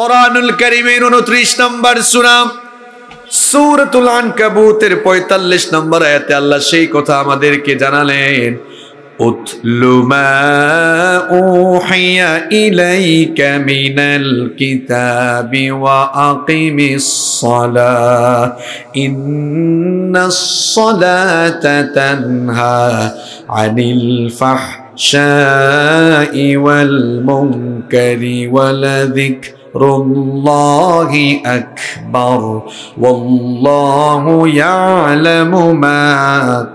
কোরআনুল করিমের উনত্রিশ নম্বর সুনাম সৌরতুল আনকাবুতের পঁয়তাল্লিশ নম্বর আয়াতে আল্লাহ সেই কথা আমাদেরকে জানালেন উতলু মা উহিয়া ইলাইকা মিনাল কিতাবি ওয়া আকিমিস সালাহ ইন্নাস সালাতা তানহা আনিল ফাহশাই ওয়াল মুনকারি ওয়া লাযিকর الله أكبر والله يعلم ما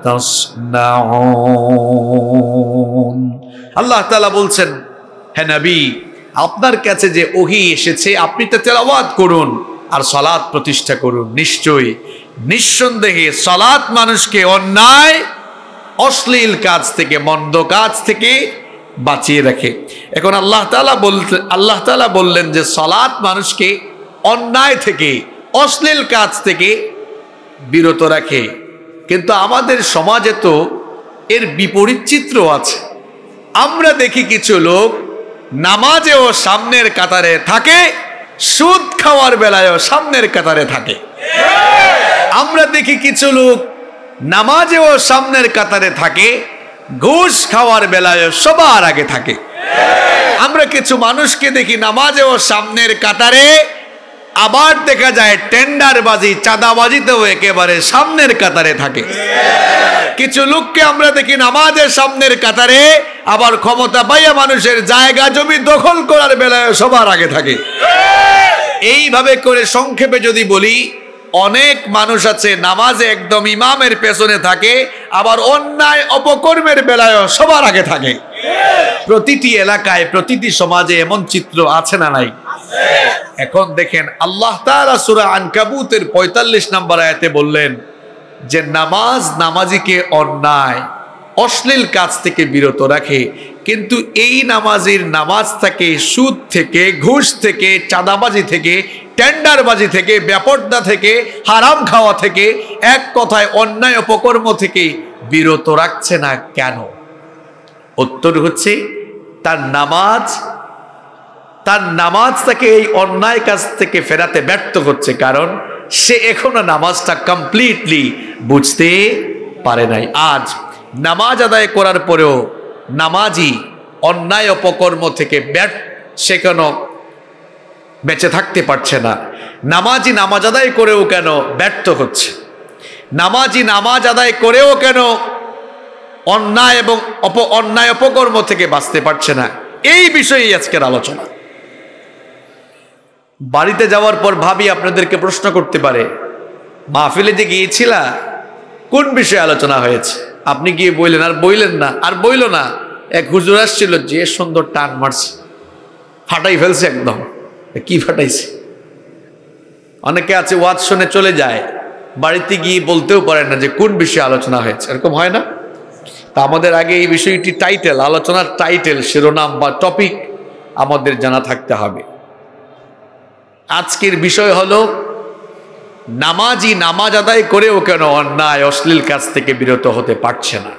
تصنعون আল্লাহ তালা বলছেন হ্যাঁ নবী আপনার কাছে যে ওহি এসেছে আপনি তা তেলাওয়াত করুন আর সলাৎ প্রতিষ্ঠা করুন নিশ্চয়ই নিঃসন্দেহে সলাৎ মানুষকে অন্যায় অশ্লীল কাজ থেকে মন্দ কাজ থেকে বাঁচিয়ে রাখে এখন আল্লাহ তালা বলতে আল্লাহ তালা বললেন যে সলাৎ মানুষকে অন্যায় থেকে অশ্লীল কাজ থেকে বিরত রাখে কিন্তু আমাদের সমাজে তো এর বিপরীত চিত্র আছে আমরা দেখি কিছু লোক নামাজেও সামনের কাতারে থাকে সুদ খাওয়ার বেলায়ও সামনের কাতারে থাকে আমরা দেখি কিছু লোক নামাজেও সামনের কাতারে থাকে ঘুষ খাওয়ার বেলায়ও সবার আগে থাকে আমরা কিছু মানুষকে দেখি নামাজেও সামনের কাতারে আবার দেখা যায় টেন্ডারবাজি চাঁদাবাজিতেও একেবারে সামনের কাতারে থাকে কিছু লোককে আমরা দেখি নামাজের সামনের কাতারে আবার ক্ষমতা পাইয়া মানুষের জায়গা জমি দখল করার বেলায় সবার আগে থাকে এইভাবে করে সংক্ষেপে যদি বলি অনেক মানুষ আছে নামাজে একদম ইমামের পেছনে থাকে আবার অন্যায় অপকর্মের বেলায় সবার আগে থাকে প্রতিটি এলাকায় প্রতিটি সমাজে এমন চিত্র আছে না নাই এখন দেখেন আল্লাহ তারা আনকাবুতের ৪৫ নাম্বার আয়াতে বললেন যে নামাজ নামাজিকে অন্যায় অশ্লীল কাজ থেকে বিরত রাখে কিন্তু এই নামাজের নামাজ থেকে সুদ থেকে ঘুষ থেকে চাঁদাবাজি থেকে টেন্ডারবাজি থেকে ব্যাপটদা থেকে হারাম খাওয়া থেকে এক কথায় অন্যায় অপকর্ম থেকে বিরত রাখছে না কেন উত্তর হচ্ছে তার নামাজ তার নামাজ তাকে এই অন্যায় কাজ থেকে ফেরাতে ব্যর্থ হচ্ছে কারণ সে এখনো নামাজটা কমপ্লিটলি বুঝতে পারে নাই আজ নামাজ আদায় করার পরেও নামাজি অন্যায় অপকর্ম থেকে ব্যাট সে কেন বেঁচে থাকতে পারছে না নামাজি নামাজ আদায় করেও কেন ব্যর্থ হচ্ছে নামাজি নামাজ আদায় করেও কেন অন্যায় এবং অপ অন্যায় অপকর্ম থেকে বাঁচতে পারছে না এই বিষয়েই আজকের আলোচনা বাড়িতে যাওয়ার পর ভাবি আপনাদেরকে প্রশ্ন করতে পারে মাহফিলে যে গিয়েছিলা কোন বিষয়ে আলোচনা হয়েছে আপনি গিয়ে বইলেন আর বইলেন না আর বইল না এক হুজুর আসছিল যে সুন্দর টান মারছে ফাটাই ফেলছে একদম কি ফাটাইছে অনেকে আছে ওয়াজ শুনে চলে যায় বাড়িতে গিয়ে বলতেও পারেন না যে কোন বিষয়ে আলোচনা হয়েছে এরকম হয় না তা আমাদের আগে এই বিষয়টি টাইটেল আলোচনার টাইটেল শিরোনাম বা টপিক আমাদের জানা থাকতে হবে আজকের বিষয় হলো নামাজি নামাজ আদায় করেও কেন অন্যায় অশ্লীল কাজ থেকে বিরত হতে পারছে না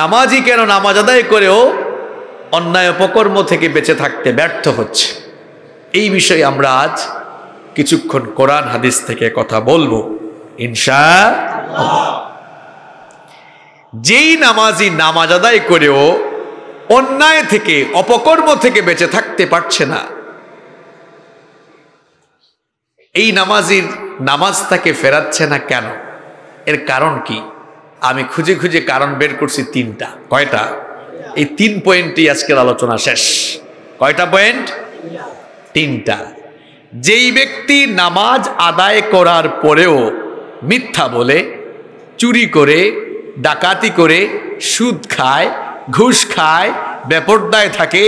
নামাজি কেন নামাজ আদায় করেও অন্যায় অপকর্ম থেকে বেঁচে থাকতে ব্যর্থ হচ্ছে এই বিষয়ে আমরা আজ কিছুক্ষণ কোরআন হাদিস থেকে কথা বলবো ইনশা যেই নামাজি নামাজ আদায় করেও অন্যায় থেকে অপকর্ম থেকে বেঁচে থাকতে পারছে না এই নামাজির নামাজ তাকে ফেরাচ্ছে না কেন এর কারণ কি আমি খুঁজে খুঁজে কারণ বের করছি তিনটা কয়টা এই তিন পয়েন্টই আজকের আলোচনা শেষ কয়টা পয়েন্ট তিনটা যেই ব্যক্তি নামাজ আদায় করার পরেও মিথ্যা বলে চুরি করে ডাকাতি করে সুদ খায় ঘুষ খায় বেপর্দায় থাকে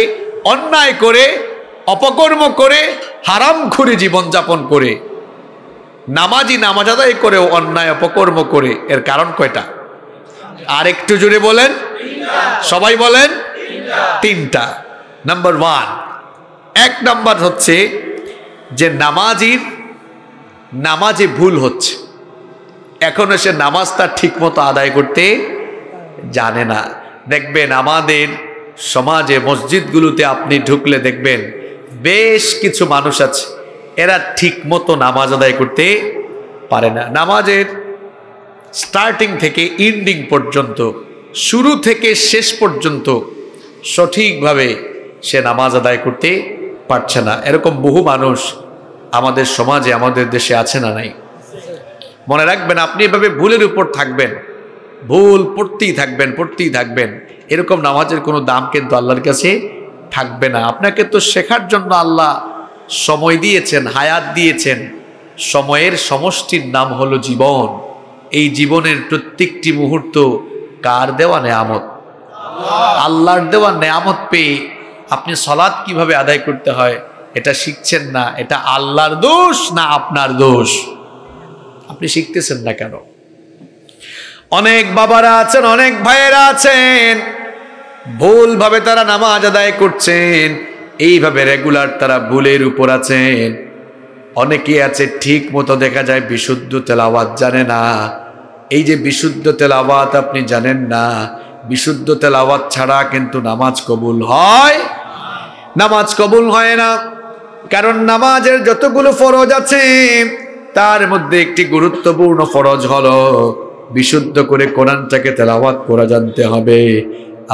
অন্যায় করে অপকর্ম করে হারাম খুঁড়ে জীবনযাপন করে নামাজি নামাজ আদায় করেও অন্যায় অপকর্ম করে এর কারণ কয়টা আর একটু জুড়ে বলেন সবাই বলেন তিনটা নাম্বার ওয়ান এক নাম্বার হচ্ছে যে নামাজির নামাজে ভুল হচ্ছে এখনও সে নামাজ তার ঠিকমতো আদায় করতে জানে না দেখবেন আমাদের সমাজে মসজিদগুলোতে আপনি ঢুকলে দেখবেন বেশ কিছু মানুষ আছে এরা ঠিক মতো নামাজ আদায় করতে পারে না নামাজের স্টার্টিং থেকে ইন্ডিং পর্যন্ত শুরু থেকে শেষ পর্যন্ত সঠিকভাবে সে নামাজ আদায় করতে পারছে না এরকম বহু মানুষ আমাদের সমাজে আমাদের দেশে আছে না নাই মনে রাখবেন আপনি এভাবে ভুলের উপর থাকবেন ভুল পড়তেই থাকবেন পড়তেই থাকবেন এরকম নামাজের কোনো দাম কিন্তু আল্লাহর কাছে থাকবে না আপনাকে তো শেখার জন্য আল্লাহ সময় দিয়েছেন হায়াত দিয়েছেন সময়ের সমষ্টির নাম হলো জীবন এই জীবনের প্রত্যেকটি মুহূর্ত কার দেওয়া নেয়ামত আল্লাহর দেওয়া নেয়ামত পেয়ে আপনি সলাদ কিভাবে আদায় করতে হয় এটা শিখছেন না এটা আল্লাহর দোষ না আপনার দোষ আপনি শিখতেছেন না কেন অনেক বাবারা আছেন অনেক ভাইয়েরা আছেন ভুলভাবে তারা নামাজ আদায় করছেন এইভাবে রেগুলার তারা ভুলের উপর আছেন অনেকে আছে ঠিক মতো দেখা যায় বিশুদ্ধ তেলাওয়াত জানে না এই যে বিশুদ্ধ তেলাওয়াত আপনি জানেন না বিশুদ্ধ তেলাওয়াত ছাড়া কিন্তু নামাজ কবুল হয় নামাজ কবুল হয় না কারণ নামাজের যতগুলো ফরজ আছে তার মধ্যে একটি গুরুত্বপূর্ণ ফরজ হলো বিশুদ্ধ করে কোরআনটাকে তেলাওয়াত করা জানতে হবে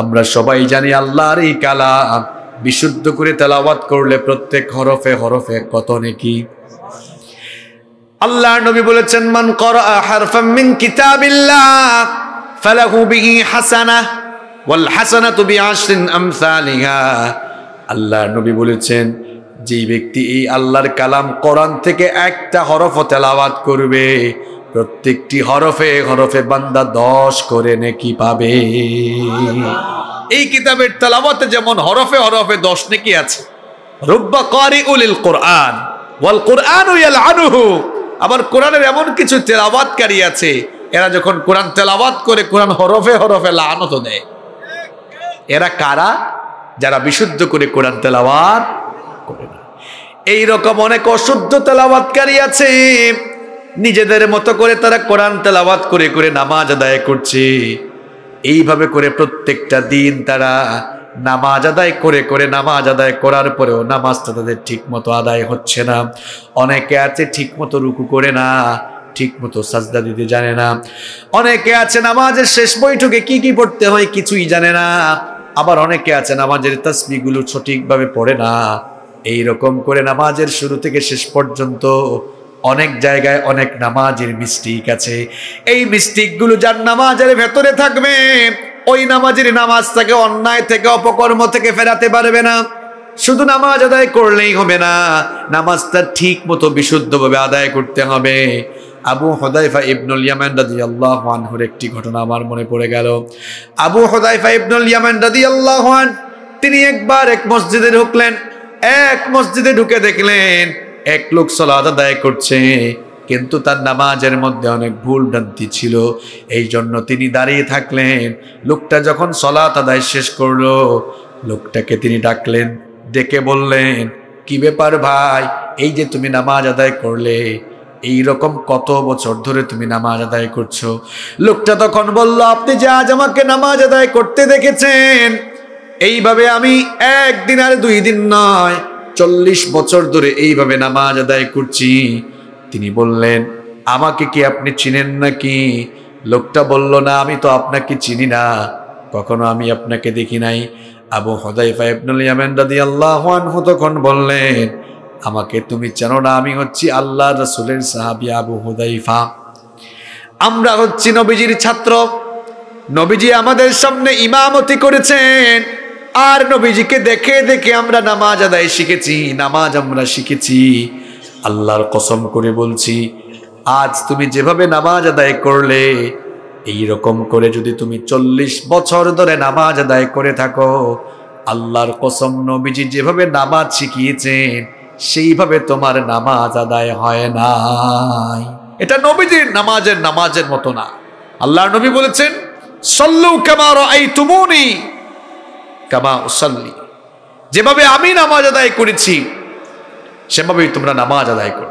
আমরা সবাই জানি আল্লাহর এই কালাম বিশুদ্ধ করে তেলাওয়াত করলে প্রত্যেক হরফে হরফে কত নেকি আল্লাহ নবী বলেছেন মান করা হারফাম মিন কিতাবিল্লাহ ফালাহু বিহি হাসানাহ ওয়াল হাসানাতু বিআশরিন আমসালিহা আল্লাহ নবী বলেছেন যে ব্যক্তি এই আল্লাহর কালাম কোরআন থেকে একটা হরফ তেলাওয়াত করবে প্রত্যেকটি হরফে হরফে বান্দা দশ করে নেকি পাবে এই কিতাবের তালাবাতে যেমন হরফে হরফে দশ নেকি আছে রুব্বা কারি উলিল কোরআন ওয়াল কোরআন আনুহু আবার কোরআনের এমন কিছু তেলাবাতকারী আছে এরা যখন কোরআন তেলাবাত করে কোরআন হরফে হরফে লানত দেয় এরা কারা যারা বিশুদ্ধ করে কোরআন তেলাবাত করে না এইরকম অনেক অশুদ্ধ তেলাবাতকারী আছে নিজেদের মতো করে তারা কোরআন তেলাওয়াত করে করে নামাজ আদায় করছে এইভাবে করে প্রত্যেকটা দিন তারা নামাজ আদায় করে করে নামাজ আদায় করার পরেও নামাজটা তাদের ঠিকমতো আদায় হচ্ছে না অনেকে আছে ঠিকমতো রুকু করে না ঠিকমতো সাজদা দিতে জানে না অনেকে আছে নামাজের শেষ বৈঠকে কি কি পড়তে হয় কিছুই জানে না আবার অনেকে আছে নামাজের তসবিগুলো সঠিকভাবে পড়ে না এই রকম করে নামাজের শুরু থেকে শেষ পর্যন্ত অনেক জায়গায় অনেক নামাজের মিস্টিক আছে এই মিস্টিকগুলো যার নামাজের ভেতরে থাকবে ওই নামাজের নামাজ থেকে অন্যায় থেকে অপকর্ম থেকে ফেরাতে পারবে না শুধু নামাজ আদায় করলেই হবে না নামাজটা ঠিক মতো বিশুদ্ধভাবে আদায় করতে হবে আবু হদাইফা ইবনুল ইয়ামান রাদি আল্লাহ আনহুর একটি ঘটনা আমার মনে পড়ে গেল আবু হদাইফা ইবনুল ইয়ামান রাদি আল্লাহ তিনি একবার এক মসজিদে ঢুকলেন এক মসজিদে ঢুকে দেখলেন এক লোক সলাদ আদায় করছে কিন্তু তার নামাজের মধ্যে অনেক ভুল ভ্রান্তি ছিল এই জন্য তিনি দাঁড়িয়ে থাকলেন লোকটা যখন সলাত আদায় শেষ করলো লোকটাকে তিনি ডাকলেন ডেকে বললেন কি ব্যাপার ভাই এই যে তুমি নামাজ আদায় করলে এই রকম কত বছর ধরে তুমি নামাজ আদায় করছো লোকটা তখন বলল আপনি যে আজ আমাকে নামাজ আদায় করতে দেখেছেন এইভাবে আমি একদিন আর দুই দিন নয় চল্লিশ বছর ধরে এইভাবে নামাজ আদায় করছি তিনি বললেন আমাকে কি আপনি চিনেন নাকি লোকটা বলল না আমি তো আপনাকে চিনি না কখনো আমি আপনাকে দেখি নাই আবু হদাইফা ইবনুল ইয়ামান রাদিয়াল্লাহু আনহু তখন বললেন আমাকে তুমি চেন না আমি হচ্ছি আল্লাহ রাসূলের সাহাবী আবু হুদাইফা আমরা হচ্ছি নবীজির ছাত্র নবীজি আমাদের সামনে ইমামতি করেছেন আর নবীজিকে দেখে দেখে আমরা নামাজ আদায় শিখেছি নামাজ আমরা শিখেছি আল্লাহর কসম করে বলছি আজ তুমি যেভাবে নামাজ আদায় করলে এই রকম করে যদি তুমি চল্লিশ বছর ধরে নামাজ আদায় করে থাকো আল্লাহর কসম নবীজি যেভাবে নামাজ শিখিয়েছেন সেইভাবে তোমার নামাজ আদায় হয় নাই এটা নবীজির নামাজের নামাজের মতো না আল্লাহর নবী বলেছেন সল্লু কেমার এই তুমুনি কামা ওসাল্লি যেভাবে আমি নামাজ আদায় করেছি সেভাবেই তোমরা নামাজ আদায় করো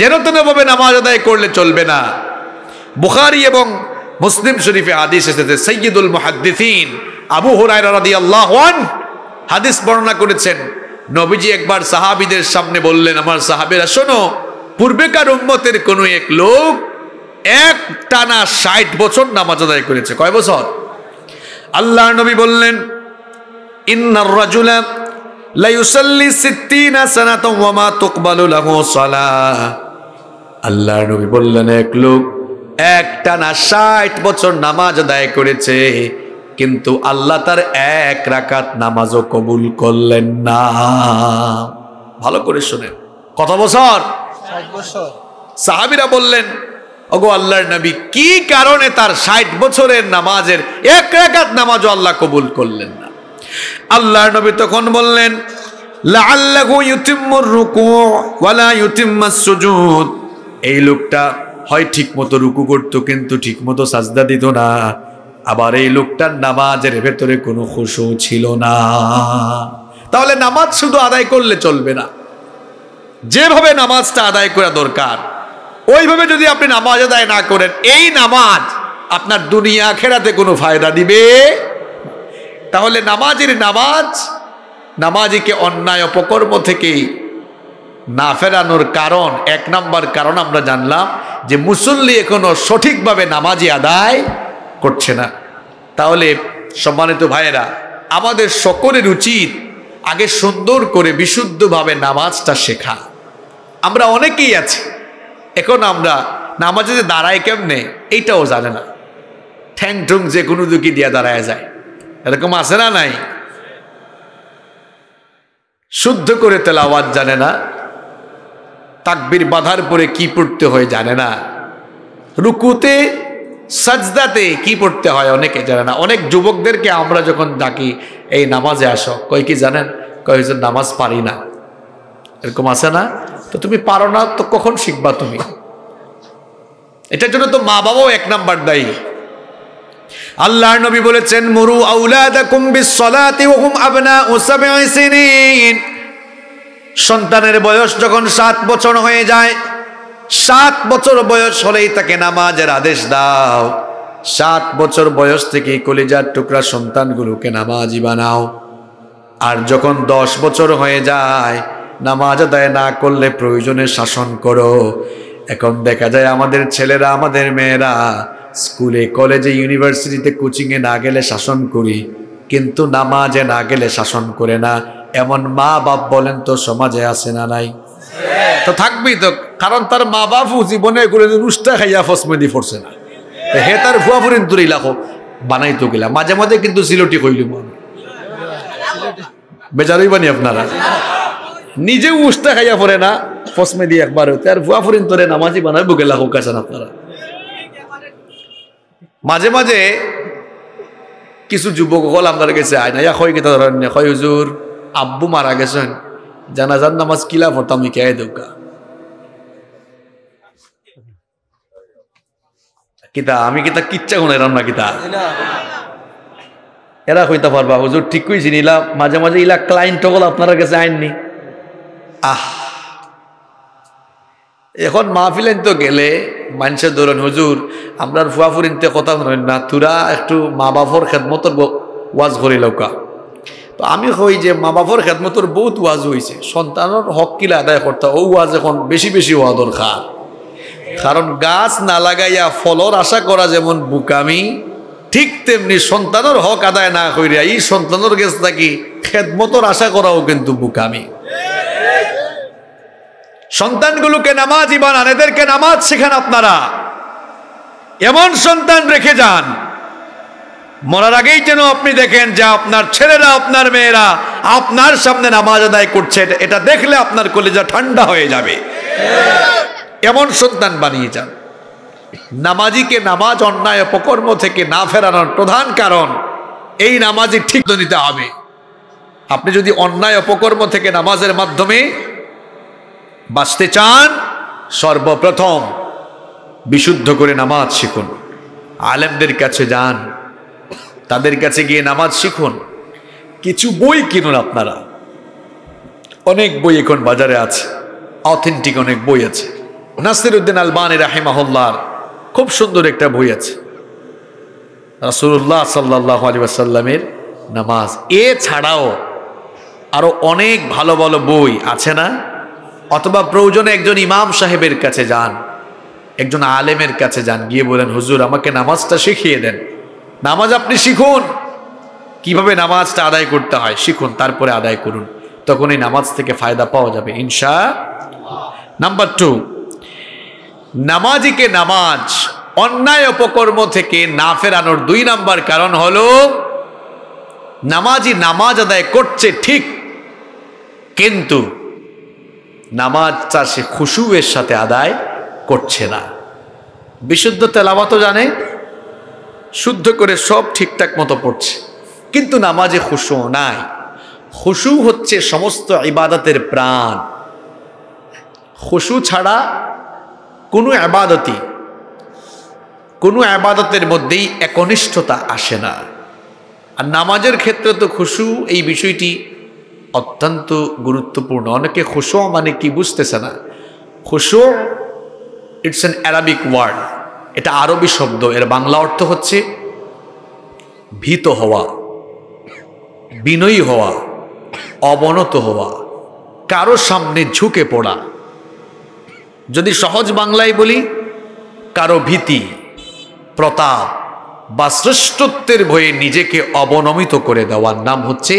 যেন তেনভাবে নামাজ আদায় করলে চলবে না বুখারি এবং মুসলিম শরীফে হাদিস এসেছে সৈয়দুল মুহাদ্দিসিন আবু আল্লাহন হাদিস বর্ণনা করেছেন নবীজি একবার সাহাবিদের সামনে বললেন আমার সাহাবেরা শোনো পূর্বেকার উম্মতের কোনো এক লোক এক টানা ষাট বছর নামাজ আদায় করেছে কয় বছর আল্লাহ নবী বললেন ইন্নার রাজুলা লাইউসাল্লি সিত্তিনা সানাতাও ওয়া মা তুকবালু লাহু সালাহ আল্লাহ নবী বললেন এক লোক একটানা ষাট বছর নামাজ আদায় করেছে কিন্তু আল্লাহ তার এক রাকাত নামাজও কবুল করলেন না ভালো করে শোনেন কত বছর সাহাবিরা বললেন ওগো আল্লাহর নবী কি কারণে তার ষাট বছরের নামাজের এক রেখাত নামাজও আল্লাহ কবুল করলেন না আল্লাহর নবী তখন বললেন এই লোকটা হয় ঠিক মতো রুকু করত কিন্তু ঠিক মতো সাজদা দিত না আবার এই লোকটার নামাজের ভেতরে কোনো খুশু ছিল না তাহলে নামাজ শুধু আদায় করলে চলবে না যেভাবে নামাজটা আদায় করা দরকার ওইভাবে যদি আপনি নামাজ আদায় না করেন এই নামাজ আপনার দুনিয়া খেরাতে কোনো ফায়দা দিবে তাহলে নামাজের নামাজ নামাজিকে অন্যায় অপকর্ম থেকে না ফেরানোর কারণ এক নাম্বার কারণ আমরা জানলাম যে মুসল্লি এখনও সঠিকভাবে নামাজি আদায় করছে না তাহলে সম্মানিত ভাইয়েরা আমাদের সকলের উচিত আগে সুন্দর করে বিশুদ্ধভাবে নামাজটা শেখা আমরা অনেকেই আছি এখন আমরা নামাজে যে দাঁড়ায় কেমনে এইটাও জানে না ঠ্যাং ঠুং যে কোনো দুকি দিয়ে দাঁড়ায় যায় এরকম আছে না নাই শুদ্ধ করে আওয়াজ জানে না তাকবির বাধার পরে কি পড়তে হয় জানে না রুকুতে সাজদাতে কি পড়তে হয় অনেকে জানে না অনেক যুবকদেরকে আমরা যখন ডাকি এই নামাজে আসো কই কি জানেন কয়েকজন নামাজ পারি না এরকম আছে না তো তুমি পারো না তো কখন শিখবা তুমি এটার জন্য তো মা বাবাও এক নাম্বার দায়ী আল্লাহ নবী বলেছেন মরু সন্তানের বয়স যখন সাত বছর হয়ে যায় সাত বছর বয়স হলেই তাকে নামাজের আদেশ দাও সাত বছর বয়স থেকে কলিজার টুকরা সন্তানগুলোকে নামাজি বানাও আর যখন দশ বছর হয়ে যায় নামাজ আদায় না করলে প্রয়োজনে শাসন করো এখন দেখা যায় আমাদের ছেলেরা আমাদের মেয়েরা স্কুলে কলেজে ইউনিভার্সিটিতে কোচিংয়ে না গেলে শাসন করি কিন্তু নামাজে না গেলে শাসন করে না এমন মা বাপ বলেন তো সমাজে আসে না নাই তো থাকবেই তো কারণ তার মা বাপু জীবনে করে নুষ্টা খাইয়া ফসমেদি ফরছে না হে তার ভুয়া ফুরিন তুরি লাখো বানাই তো গেলা মাঝে মাঝে কিন্তু সিলোটি কইলি মন বেজারই বানি আপনারা নিজেও উষ্টা খাইয়া পড়ে না ফসমে দিয়ে একবার হইতে আর ভুয়া ফরিন তোরে নামাজি বানায় বুকে লাখো কাছেন আপনারা মাঝে মাঝে কিছু যুবক হল আপনার কাছে আয় না ইয়া হয় কেতা ধরেন হয় হুজুর আব্বু মারা গেছেন জানাজার নামাজ কিলা পড়তাম কে দৌকা কিতা আমি কিতা কিচ্ছা গুণাইলাম না কিতা এরা হইতে পারবা হুজুর ঠিকই কইছি মাঝে মাঝে ইলা ক্লায়েন্ট হল আপনার কাছে আইননি আহ এখন মাহফিলেন তো গেলে মানুষে ধরেন হুজুর আমরা ফুয়াফুরিনতে কথা ধরেন না তুরা একটু মা বাপর খেদমতর ওয়াজ করি লৌকা তো আমি হই যে মা বাপর খেদমতর বহুত ওয়াজ হয়েছে সন্তানের হক কিলা আদায় করতে ও ওয়াজ এখন বেশি বেশি হওয়া দরকার কারণ গাছ না লাগাইয়া ফলর আশা করা যেমন বুকামি ঠিক তেমনি সন্তানের হক আদায় না করিয়া এই সন্তানের গেছ থাকি খেদমতর আশা করাও কিন্তু বুকামি সন্তানগুলোকে নামাজ বানান এদেরকে নামাজ শেখান আপনারা এমন সন্তান রেখে যান মরার আগেই যেন আপনি দেখেন যে আপনার ছেলেরা আপনার মেয়েরা আপনার সামনে নামাজ আদায় করছে এটা দেখলে আপনার কলেজা ঠান্ডা হয়ে যাবে এমন সন্তান বানিয়ে যান নামাজিকে নামাজ অন্যায় অপকর্ম থেকে না ফেরানোর প্রধান কারণ এই নামাজি ঠিক নিতে হবে আপনি যদি অন্যায় অপকর্ম থেকে নামাজের মাধ্যমে বাঁচতে চান সর্বপ্রথম বিশুদ্ধ করে নামাজ শিখুন আলেমদের কাছে যান তাদের কাছে গিয়ে নামাজ শিখুন কিছু বই কিনুন আপনারা অনেক বই এখন বাজারে আছে অথেন্টিক অনেক বই আছে নাসির উদ্দিন আলবান রাহেমাহল্লার খুব সুন্দর একটা বই আছে রাসুল্লাহ সাল্লাহ আলিবাসাল্লামের নামাজ এ ছাড়াও আরও অনেক ভালো ভালো বই আছে না অথবা প্রয়োজনে একজন ইমাম সাহেবের কাছে যান একজন আলেমের কাছে যান গিয়ে বলেন হুজুর আমাকে নামাজটা শিখিয়ে দেন নামাজ আপনি শিখুন কিভাবে নামাজটা আদায় করতে হয় শিখুন তারপরে আদায় করুন তখন এই নামাজ থেকে ফায়দা পাওয়া যাবে ইনশা নাম্বার টু নামাজিকে নামাজ অন্যায় অপকর্ম থেকে না ফেরানোর দুই নাম্বার কারণ হল নামাজি নামাজ আদায় করছে ঠিক কিন্তু নামাজটা সে খুশুয়ের সাথে আদায় করছে না বিশুদ্ধ তেলাবাতো জানে শুদ্ধ করে সব ঠিকঠাক মতো পড়ছে কিন্তু নামাজে খুশু নাই খুশু হচ্ছে সমস্ত ইবাদতের প্রাণ খুশু ছাড়া কোনো আবাদতি কোনো আবাদতের মধ্যেই একনিষ্ঠতা আসে না আর নামাজের ক্ষেত্রে তো খুশু এই বিষয়টি অত্যন্ত গুরুত্বপূর্ণ অনেকে খুশো মানে কি বুঝতেছে না খুশো ইটস অ্যান অ্যারাবিক ওয়ার্ড এটা আরবি শব্দ এর বাংলা অর্থ হচ্ছে ভীত হওয়া বিনয়ী হওয়া অবনত হওয়া কারো সামনে ঝুঁকে পড়া যদি সহজ বাংলায় বলি কারো ভীতি প্রতাপ বা শ্রেষ্ঠত্বের ভয়ে নিজেকে অবনমিত করে দেওয়ার নাম হচ্ছে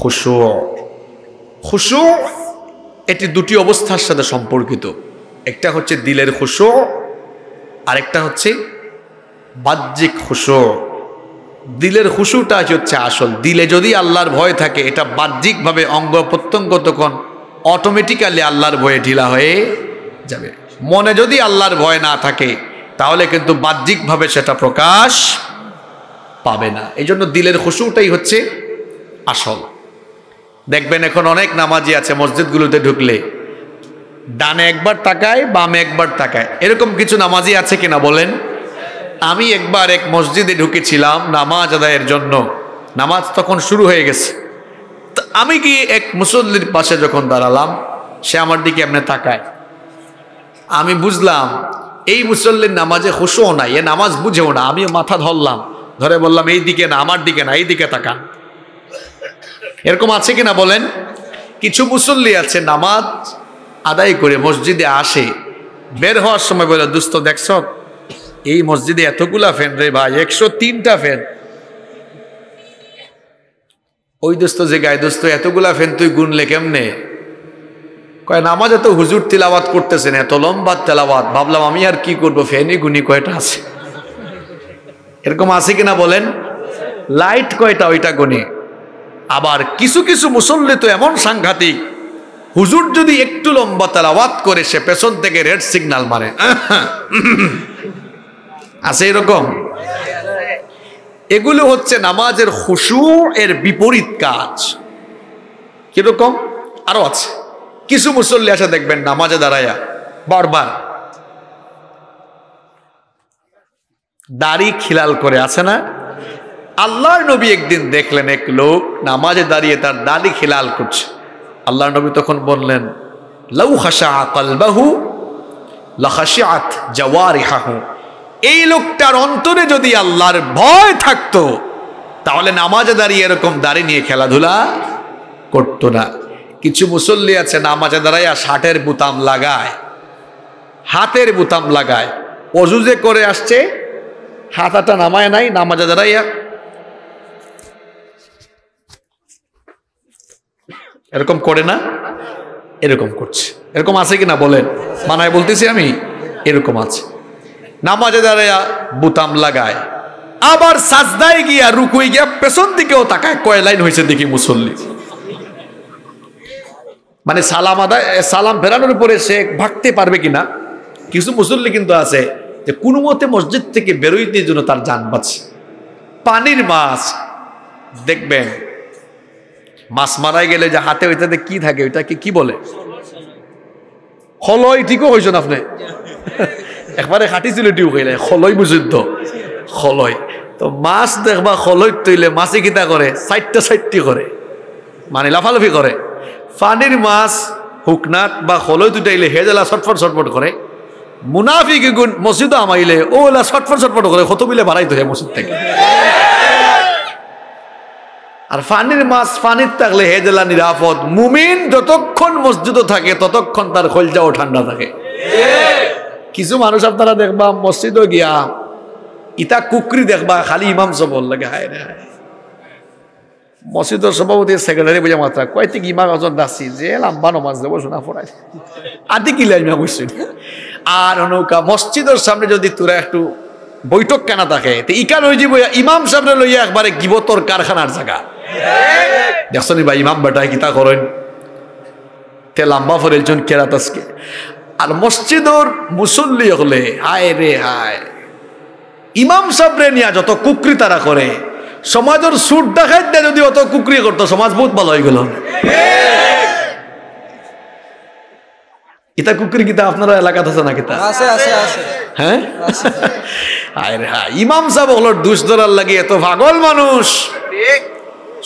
খুশু খুশু এটি দুটি অবস্থার সাথে সম্পর্কিত একটা হচ্ছে দিলের খুশু আরেকটা হচ্ছে বাহ্যিক খুশু দিলের খুশুটা হচ্ছে আসল দিলে যদি আল্লাহর ভয় থাকে এটা বাহ্যিকভাবে অঙ্গ প্রত্যঙ্গ তখন অটোমেটিক্যালি আল্লাহর ভয়ে ঢিলা হয়ে যাবে মনে যদি আল্লাহর ভয় না থাকে তাহলে কিন্তু বাহ্যিকভাবে সেটা প্রকাশ পাবে না এই জন্য দিলের খুশুটাই হচ্ছে আসল দেখবেন এখন অনেক নামাজি আছে মসজিদগুলোতে ঢুকলে ডানে একবার তাকায় বামে একবার তাকায় এরকম কিছু নামাজি আছে কিনা বলেন আমি একবার এক মসজিদে ঢুকেছিলাম নামাজ আদায়ের জন্য নামাজ তখন শুরু হয়ে গেছে আমি কি এক মুসল্লির পাশে যখন দাঁড়ালাম সে আমার দিকে এমনি তাকায় আমি বুঝলাম এই মুসল্লির নামাজে হুশও নাই এ নামাজ বুঝেও না আমি মাথা ধরলাম ধরে বললাম এই দিকে না আমার দিকে না এই দিকে তাকান এরকম আছে কিনা বলেন কিছু মুসল্লি আছে নামাজ আদায় করে মসজিদে আসে বের হওয়ার সময় বলে দুস্ত দেখছ এই মসজিদে এতগুলা ফ্যান রে ভাই একশো তিনটা ফ্যান ওই দোস্ত যে গায়ে দোস্ত এতগুলা ফ্যান তুই গুনলে কেমনে কয় নামাজ এত হুজুর তিলাবাত করতেছেন এত লম্বা তেলাবাত ভাবলাম আমি আর কি করবো ফ্যানই গুনি কয়টা আছে এরকম আছে কিনা বলেন লাইট কয়টা ওইটা গুনে আবার কিছু কিছু মুসল্লি তো এমন সাংঘাতিক হুজুর যদি একটু লম্বা তালাওয়াত করে সে পেছন থেকে রেড সিগনাল মারে আছে এরকম এগুলো হচ্ছে নামাজের খুশু এর বিপরীত কাজ কিরকম আরো আছে কিছু মুসল্লি আসা দেখবেন নামাজে দাঁড়াইয়া বারবার দাড়ি খিলাল করে আছে না আল্লাহর নবী একদিন দেখলেন এক লোক নামাজে দাঁড়িয়ে তার দাদি খেলাল করছে আল্লাহর নবী তখন বললেন লৌ হাসা আকলবাহু লহাসিয়াত জওয়ারিহাহু এই লোকটার অন্তরে যদি আল্লাহর ভয় থাকতো তাহলে নামাজে দাঁড়িয়ে এরকম দাড়ি নিয়ে খেলাধুলা করত না কিছু মুসল্লি আছে নামাজে দাঁড়াইয়া ষাটের বুতাম লাগায় হাতের বুতাম লাগায় অজুজে করে আসছে হাতাটা নামায় নাই নামাজে দাঁড়াইয়া এরকম করে না এরকম করছে এরকম আছে কি না বলেন মানায় বলতেছি আমি এরকম আছে নামাজে দাঁড়াইয়া বুতাম লাগায় আবার সাজদায় গিয়া রুকুই গিয়া পেছন দিকেও তাকায় কয় লাইন হয়েছে দেখি মুসল্লি মানে সালাম আদায় সালাম ফেরানোর উপরে সে ভাগতে পারবে কিনা কিছু মুসল্লি কিন্তু আছে যে কোনো মতে মসজিদ থেকে বেরোইতে জন্য তার যান বাঁচে পানির মাছ দেখবেন মাছ মারাই গেলে যে হাতে ওইটাতে কি থাকে ওইটাকে কি বলে হলই ঠিকও হয়েছেন আপনি একবারে খাটিছিল টিউ খাইলে হলই বুঝুদ্ধ হলই তো মাছ দেখবা হলই তৈলে মাছে কিতা করে সাইটটা সাইটটি করে মানে লাফালাফি করে পানির মাছ হুকনাত বা হলই তুটাইলে হেজেলা ছটফট ছটফট করে মুনাফি গুণ মসজিদ আমাইলে ওলা ছটফট ছটফট করে কত মিলে বাড়াইতো হে মসজিদ থেকে আর ফানির মাছ ফানির থাকলে হেজেলা নিরাপদ মুমিন যতক্ষণ মসজিদও থাকে ততক্ষণ তার খোলজাও ঠান্ডা থাকে কিছু মানুষ আপনারা দেখবা মসজিদও গিয়া ইতা কুকরি দেখবা খালি ইমাম সবল লাগে হায় রে হায় সভাপতি সেক্রেটারি বুঝে মাত্র কয়েক গিমা গজন দাসি যে লাম্বা নমাজ দেবো শোনা পড়ায় আদি কি লাইমা বুঝছি আর অনুকা মসজিদের সামনে যদি তোরা একটু বৈঠক কেন থাকে ইকান ওই যে ইমাম সামনে লইয়া একবারে গিবতর কারখানার জায়গা দেখছেন ভাই ইমাম বেটায় কিতা করেন তে লাম্বা কেরাত আজকে আর মসজিদর মুসল্লি হলে হায় রে হায় ইমাম সাবরে নিয়া যত কুকরি তারা করে সমাজের সুট দেখাই দেয় যদি অত কুকরি করতো সমাজ বহুত ভালো হয়ে গেল ইতা কুকরি কিতা আপনারা এলাকাতে আছে না কিতা আছে হ্যাঁ আয় রে হ্যাঁ ইমাম সাহেব হলোর দুষ ধরার লাগে এত ভাগল মানুষ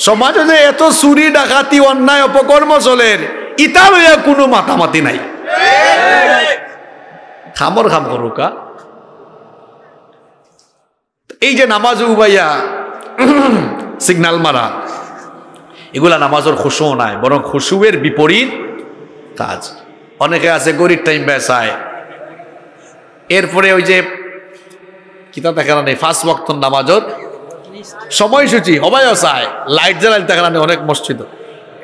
সমাজে যে এত চুরি ডাকাতি অন্যায় অপকর্ম চলের ইতা লইয়া কোনো মাতামাতি নাই খামর খাম করুকা এই যে নামাজ উবাইয়া সিগনাল মারা এগুলা নামাজের খুশু নাই বরং খুশুয়ের বিপরীত কাজ অনেকে আছে গরিব টাইম বেসায় এরপরে ওই যে কিতা দেখা নেই ফার্স্ট ওয়াক্ত নামাজর সময়সূচি সবাই অসায় লাইট জ্বালাই দেখা নেই অনেক মসজিদ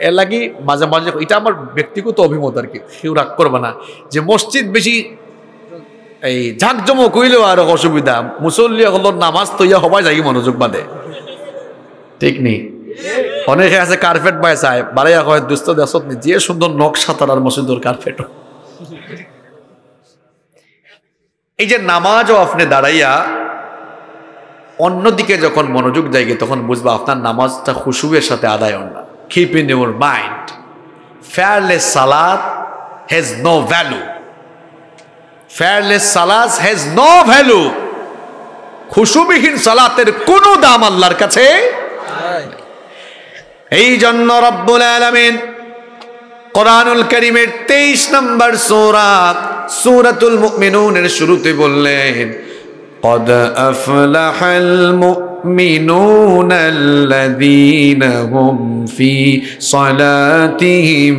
এর লাগি মাঝে মাঝে এটা আমার ব্যক্তিগত অভিমত আর কি কেউ রাগ করবে না যে মসজিদ বেশি এই ঝাঁকজমক হইলেও আর অসুবিধা মুসল্লি হলো নামাজ তো ইয়া সবাই যাই মনোযোগ বাদে ঠিক নেই অনেকে আছে কার্পেট বাই চায় বাড়াইয়া হয় দুস্থ দেশত যে সুন্দর নকশা তার মসজিদর কার্পেট এই যে নামাজও আপনি দাঁড়াইয়া অন্যদিকে যখন মনোযোগ দেয় তখন বুঝবা আপনার নামাজটা খুশুবের সাথে আদায় না keep in your mind prayerless সালাদ হ্যাজ নো ভ্যালু ফেয়ারলেস সালাদ হ্যাজ নো ভ্যালু খুশুবিহীন সালাতের কোন দাম আল্লাহর কাছে এই জন্য রব্বুল আলমিন কোরআনুল করিমের তেইশ নম্বর সৌরাত সুরতুল মুমিনুনের শুরুতে বললেন قد أفلح المؤمنون الذين هم في صلاتهم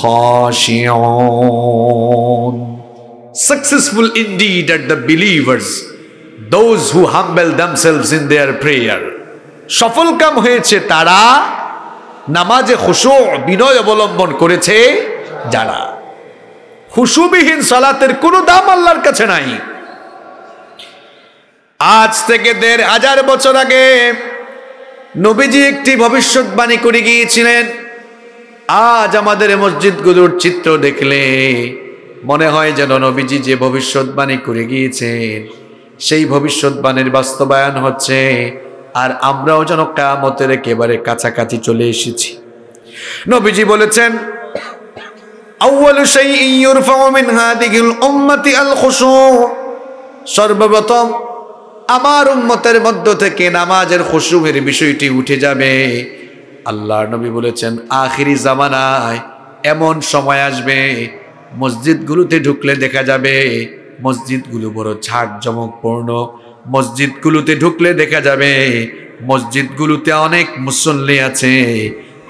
خاشعون Successful indeed at the believers, those who humble themselves in their prayer. সফল কাম হয়েছে তারা নামাজে খুশু বিনয় অবলম্বন করেছে যারা খুশুবিহীন সালাতের কোনো দাম আল্লাহর কাছে নাই আজ থেকে দেড় হাজার বছর আগে নবীজি একটি ভবিষ্যৎবাণী করে গিয়েছিলেন আজ আমাদের মসজিদগুলোর চিত্র দেখলে মনে হয় যেন নবীজি যে ভবিষ্যৎবাণী করে গিয়েছেন সেই ভবিষ্যৎবাণীর বাস্তবায়ন হচ্ছে আর আমরাও যেন কামতের একেবারে কাছাকাছি চলে এসেছি নবীজি বলেছেন সর্বপ্রথম আমার উম্মতের মধ্য থেকে নামাজের খসুমের বিষয়টি উঠে যাবে আল্লাহ নবী বলেছেন আখিরি জামানায় এমন সময় আসবে মসজিদগুলোতে ঢুকলে দেখা যাবে মসজিদগুলো বড় ঝাঁকজমকপূর্ণ মসজিদগুলোতে ঢুকলে দেখা যাবে মসজিদগুলোতে অনেক মুসল্লি আছে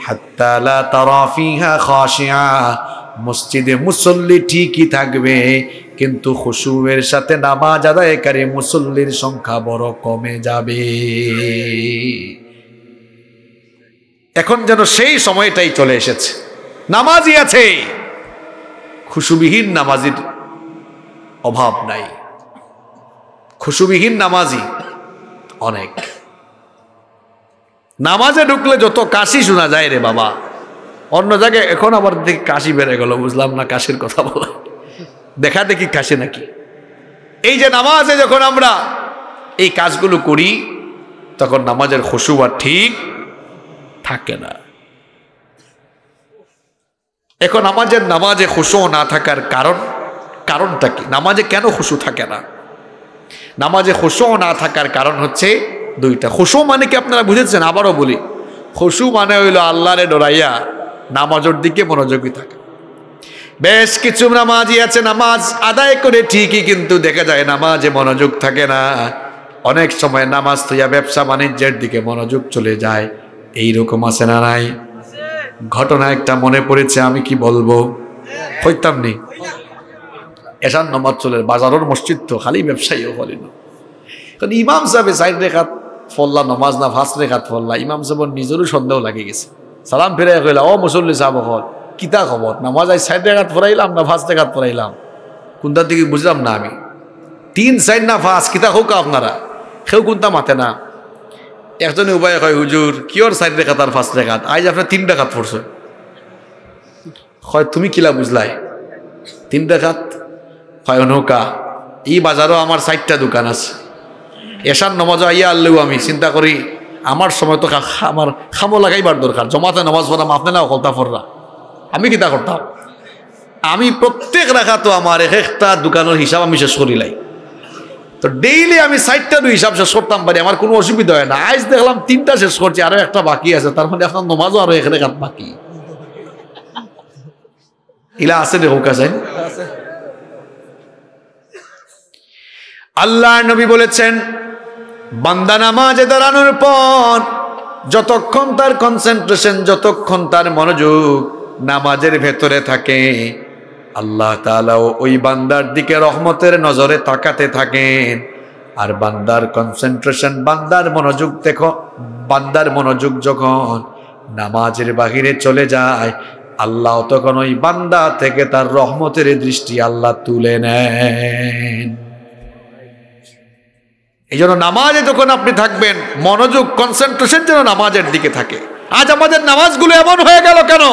হাত্তালা তারাফিহা খাশিয়া মসজিদে মুসল্লি ঠিকই থাকবে কিন্তু হুসুমের সাথে নামাজ আদায়কারী মুসল্লির সংখ্যা বড় কমে যাবে এখন যেন সেই সময়টাই চলে এসেছে নামাজই আছে খুশুবিহীন নামাজির অভাব নাই খুশুবিহীন নামাজি অনেক নামাজে ঢুকলে যত কাশি শোনা যায় রে বাবা অন্য জায়গায় এখন আবার দেখি কাশি বেড়ে গেল বুঝলাম না কাশির কথা বলে দেখা দেখি কাশি নাকি এই যে নামাজে যখন আমরা এই কাজগুলো করি তখন নামাজের বা ঠিক থাকে না এখন আমাদের নামাজে খুশু না থাকার কারণ কারণটা কি নামাজে কেন খুশু থাকে না নামাজে খোসো না থাকার কারণ হচ্ছে দুইটা খোসো মানে কি আপনারা বুঝেছেন আবারও বলি হোসু মানে হইল আল্লাহরে ডরাইয়া নামাজের দিকে মনোযোগী থাকে বেশ কিছু নামাজই আছে নামাজ আদায় করে ঠিকই কিন্তু দেখা যায় নামাজে মনোযোগ থাকে না অনেক সময় নামাজ থইয়া ব্যবসা বাণিজ্যের দিকে মনোযোগ চলে যায় এই রকম আছে না নাই ঘটনা একটা মনে পড়েছে আমি কি বলবো হ্যাঁ। হইতাম নেই এশান নামাজ চলে বাজারের মসজিদ তো খালি ব্যবসায়ীও হলি না কারণ ইমাম সাহেবের সাইড রেখাত ফল্লা নমাজ না ফাঁস রেখাত ফল্লা ইমাম সাহেবের নিজেরও সন্দেহ লাগে গেছে সালাম ফিরে কইলা ও মুসল্লি সাহেব হল কিতা খবর নামাজ আজ সাইড রেখাত ফরাইলাম না ফাঁস রেখাত ফরাইলাম কোনটার দিকে বুঝলাম না আমি তিন সাইড না ফাঁস কিতা হোক আপনারা কেউ কোনটা মাতে না একজনে উপায় কয় হুজুর কিয়র সাইড রেখাত আর ফাঁস রেখাত আজ আপনার তিন রেখাত পড়ছে হয় তুমি কিলা বুঝলাই তিন রেখাত নৌকা এই বাজারও আমার সাইটটা দোকান আছে এসার নমাজ আইয়া আল্লেও আমি চিন্তা করি আমার সময় তো আমার খামো লাগাইবার দরকার জমাতে নামাজ পড়া আপনি না কলতা ফররা আমি কিতা করতাম আমি প্রত্যেক রাখা তো আমার এক একটা দোকানের হিসাব আমি শেষ করিলাই তো ডেইলি আমি দুই হিসাব শেষ করতাম পারি আমার কোনো অসুবিধা হয় না আজ দেখলাম তিনটা শেষ করছি আরও একটা বাকি আছে তার মানে এখন নমাজও আরও এক রেখাত বাকি ইলা আছে দেখো কাছে আল্লাহ নবী বলেছেন বান্দা নামাজে দাঁড়ানোর পর যতক্ষণ তার কনসেন্ট্রেশন যতক্ষণ তার মনোযোগ নামাজের ভেতরে থাকে আল্লাহ তালাও ওই বান্দার দিকে রহমতের নজরে তাকাতে থাকেন আর বান্দার কনসেন্ট্রেশন বান্দার মনোযোগ দেখো বান্দার মনোযোগ যখন নামাজের বাহিরে চলে যায় আল্লাহ তখন ওই বান্দা থেকে তার রহমতের দৃষ্টি আল্লাহ তুলে নেন এই জন্য নামাজে যখন আপনি থাকবেন মনোযোগ কনসেন্ট্রেশন যেন নামাজের দিকে থাকে আজ আমাদের নামাজগুলো এমন হয়ে গেল কেন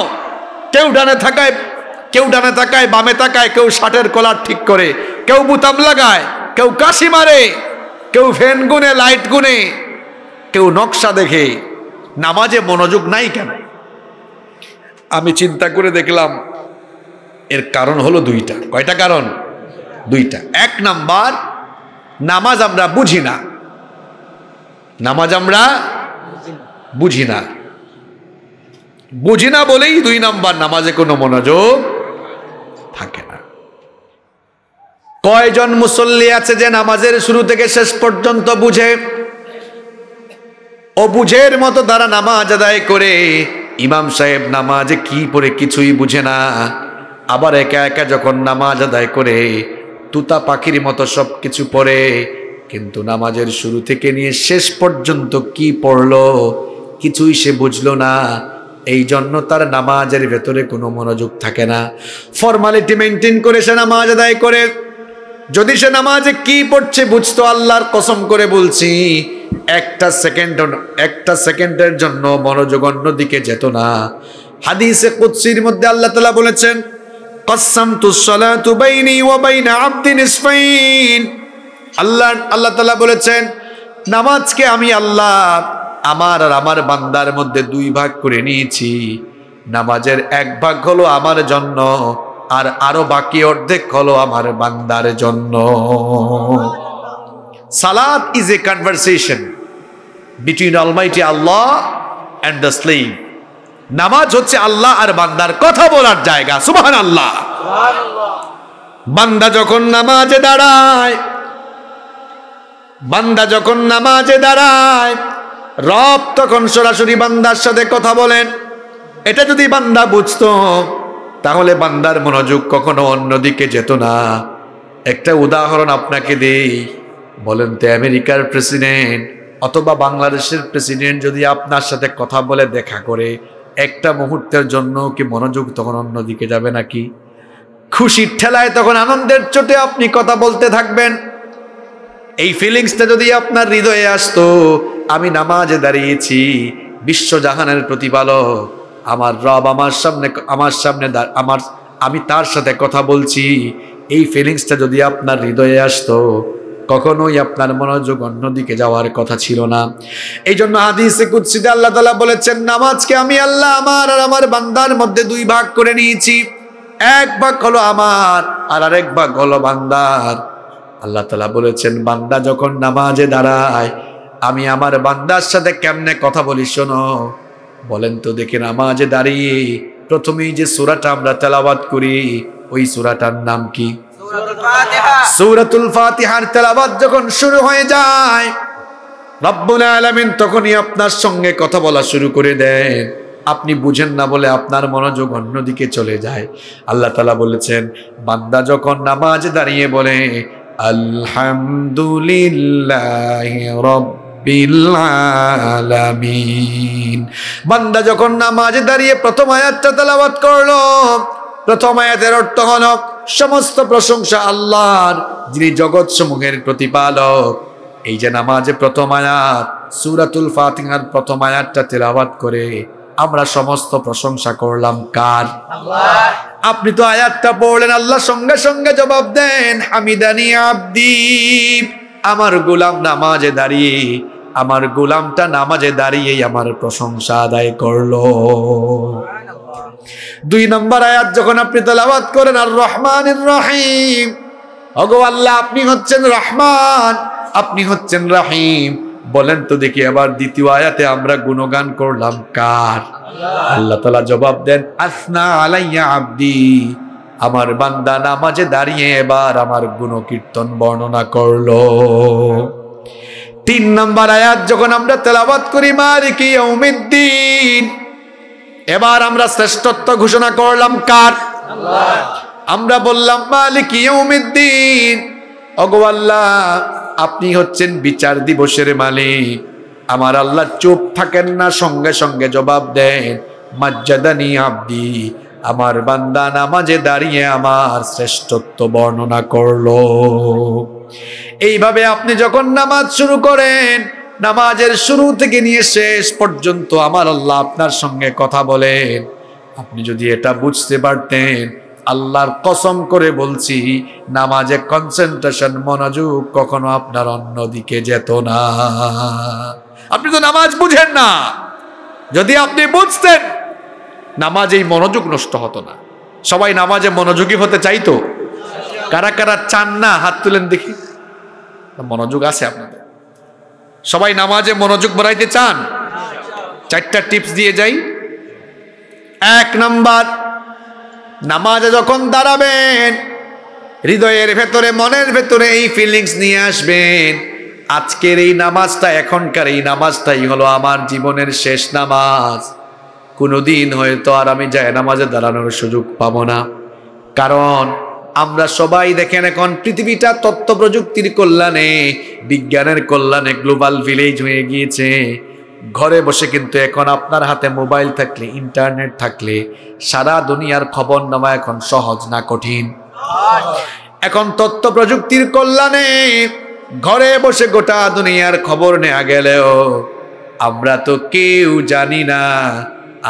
কেউ ডানে থাকায় কেউ ডানে তাকায় বামে তাকায় কেউ শার্টের কলার ঠিক করে কেউ বুতাম লাগায় কেউ কাশি মারে কেউ ফ্যান গুনে লাইট গুনে কেউ নকশা দেখে নামাজে মনোযোগ নাই কেন আমি চিন্তা করে দেখলাম এর কারণ হলো দুইটা কয়টা কারণ দুইটা এক নাম্বার নামাজ আমরা বুঝি না নামাজ আমরা বুঝি না বুঝি না বলেই দুই নাম্বার নামাজে কোনো মনোযোগ থাকে না কয়জন মুসল্লি আছে যে নামাজের শুরু থেকে শেষ পর্যন্ত বুঝে অবুঝের মতো তারা নামাজ আদায় করে ইমাম সাহেব নামাজে কি পড়ে কিছুই বুঝে না আবার একা একা যখন নামাজ আদায় করে তুতা পাখির মতো সব কিছু পড়ে কিন্তু নামাজের শুরু থেকে নিয়ে শেষ পর্যন্ত কি পড়ল কিছুই সে বুঝলো না এই জন্য তার নামাজের ভেতরে কোনো মনোযোগ থাকে না ফর্মালিটি মেনটেন করে সে নামাজ আদায় করে যদি সে নামাজে কি পড়ছে বুঝতো আল্লাহর কসম করে বলছি একটা সেকেন্ড একটা সেকেন্ডের জন্য মনোযোগ অন্যদিকে যেত না হাদিসে কুৎসির মধ্যে আল্লাহ তালা বলেছেন কসামতু সালাতু বাইনি ওয়া বাইনা আব্দি নিসফাইন আল্লাহ আল্লাহ তাআলা বলেছেন নামাজকে আমি আল্লাহ আমার আর আমার বান্দার মধ্যে দুই ভাগ করে নিয়েছি নামাজের এক ভাগ হলো আমার জন্য আর আরো বাকি অর্ধেক হলো আমার বান্দার জন্য সালাত is a conversation between almighty Allah and the slave নামাজ হচ্ছে আল্লাহ আর বান্দার কথা বলার জায়গা সুবাহান আল্লাহ বান্দা যখন নামাজে দাঁড়ায় বান্দা যখন নামাজে দাঁড়ায় রব তখন সরাসরি বান্দার সাথে কথা বলেন এটা যদি বান্দা বুঝত তাহলে বান্দার মনোযোগ কখনো অন্যদিকে যেত না একটা উদাহরণ আপনাকে দেই বলেন তো আমেরিকার প্রেসিডেন্ট অথবা বাংলাদেশের প্রেসিডেন্ট যদি আপনার সাথে কথা বলে দেখা করে একটা মুহূর্তের জন্য কি মনোযোগ তখন অন্যদিকে যাবে নাকি খুশির ঠেলায় তখন আনন্দের চোটে আপনি কথা বলতে থাকবেন এই ফিলিংসটা যদি আপনার হৃদয়ে আসতো আমি নামাজে দাঁড়িয়েছি বিশ্বজাহানের প্রতিপালক আমার রব আমার সামনে আমার সামনে আমার আমি তার সাথে কথা বলছি এই ফিলিংসটা যদি আপনার হৃদয়ে আসতো কখনোই আপনার মনোযোগ অন্যদিকে যাওয়ার কথা ছিল না এই জন্য হাদিসে কুৎসিতে আল্লাহ তালা বলেছেন নামাজকে আমি আল্লাহ আমার আর আমার বান্দার মধ্যে দুই ভাগ করে নিয়েছি এক ভাগ হলো আমার আর আরেক ভাগ হলো বান্দার আল্লাহ তালা বলেছেন বান্দা যখন নামাজে দাঁড়ায় আমি আমার বান্দার সাথে কেমনে কথা বলি শোনো বলেন তো দেখে নামাজে দাঁড়িয়ে প্রথমেই যে সুরাটা আমরা তেলাবাদ করি ওই সুরাটার নাম কি সুরতুল ফাতিহার তেলাবাদ যখন শুরু হয়ে যায় রাব্বুল আলামিন তখনই আপনার সঙ্গে কথা বলা শুরু করে দেন আপনি বুঝেন না বলে আপনার মনোযোগ অন্যদিকে চলে যায় আল্লাহ তালা বলেছেন বান্দা যখন নামাজ দাঁড়িয়ে বলে আলহামদুলিল্লাহ আলামিন বান্দা যখন নামাজ দাঁড়িয়ে প্রথম আয়াতটা তেলাবাত করলো প্রথম আয়াতের অর্থ হলো সমস্ত প্রশংসা আল্লাহর যিনি জগৎ সমূহের প্রতিপালক এই যে নামাজে প্রথম আয়াত সুরাতুল ফাতিহার প্রথম আয়াতটা তেলাওয়াত করে আমরা সমস্ত প্রশংসা করলাম কার আপনি তো আয়াতটা পড়লেন আল্লাহ সঙ্গে সঙ্গে জবাব দেন হামিদানি আব্দি আমার গোলাম নামাজে দাঁড়িয়ে আমার গোলামটা নামাজে দাঁড়িয়েই আমার প্রশংসা আদায় করলো দুই নম্বর আয়াত যখন আপনি তেলাবাত করেন আর রহমান রহিম ভগবাল্লা আপনি হচ্ছেন রহমান আপনি হচ্ছেন রহিম বলেন তো দেখি আবার দ্বিতীয় আয়াতে আমরা গুণগান করলাম কার আল্লাহ তালা জবাব দেন আসনা আলাইয়া আব্দি আমার বান্দা নামাজে দাঁড়িয়ে এবার আমার গুণ কীর্তন বর্ণনা করল তিন নম্বর আয়াত যখন আমরা তেলাবাদ করি মারি কি অমিদ্দিন এবার আমরা শ্রেষ্ঠত্ব ঘোষণা করলাম কার আমরা বললাম মালিক ইয়ৌমিদ্দিন অগোয়াল্লাহ আপনি হচ্ছেন বিচার দিবসের মালিক আমার আল্লাহ চুপ থাকেন না সঙ্গে সঙ্গে জবাব দেন মজ্জাদানি আব্দি আমার বান্দা নামাজে দাঁড়িয়ে আমার শ্রেষ্ঠত্ব বর্ণনা করল এইভাবে আপনি যখন নামাজ শুরু করেন নামাজের শুরু থেকে নিয়ে শেষ পর্যন্ত আমার আল্লাহ আপনার সঙ্গে কথা বলেন আপনি যদি এটা বুঝতে পারতেন আল্লাহর কসম করে বলছি নামাজে কনসেন্ট্রেশন মনোযোগ কখনো আপনার অন্য দিকে যেত না আপনি তো নামাজ বুঝেন না যদি আপনি বুঝতেন নামাজ এই মনোযোগ নষ্ট হতো না সবাই নামাজে মনোযোগী হতে চাইতো কারা কারা চান না হাত তুলেন দেখি মনোযোগ আছে আপনাদের সবাই নামাজে মনোযোগ বাড়াইতে চান চারটা টিপস দিয়ে যাই এক নাম্বার নামাজে যখন দাঁড়াবেন হৃদয়ের ভেতরে মনের ভেতরে এই ফিলিংস নিয়ে আসবেন আজকের এই নামাজটা এখনকার এই নামাজটাই হলো আমার জীবনের শেষ নামাজ কোনোদিন হয়তো আর আমি যায় নামাজে দাঁড়ানোর সুযোগ পাবো না কারণ আমরা সবাই দেখেন এখন পৃথিবীটা তথ্য প্রযুক্তির কল্যাণে বিজ্ঞানের কল্যাণে গ্লোবাল ভিলেজ হয়ে গিয়েছে ঘরে বসে কিন্তু এখন আপনার হাতে মোবাইল থাকলে ইন্টারনেট থাকলে সারা দুনিয়ার খবর নেওয়া এখন সহজ না কঠিন এখন তথ্য প্রযুক্তির কল্যাণে ঘরে বসে গোটা দুনিয়ার খবর নেওয়া গেলেও আমরা তো কেউ জানি না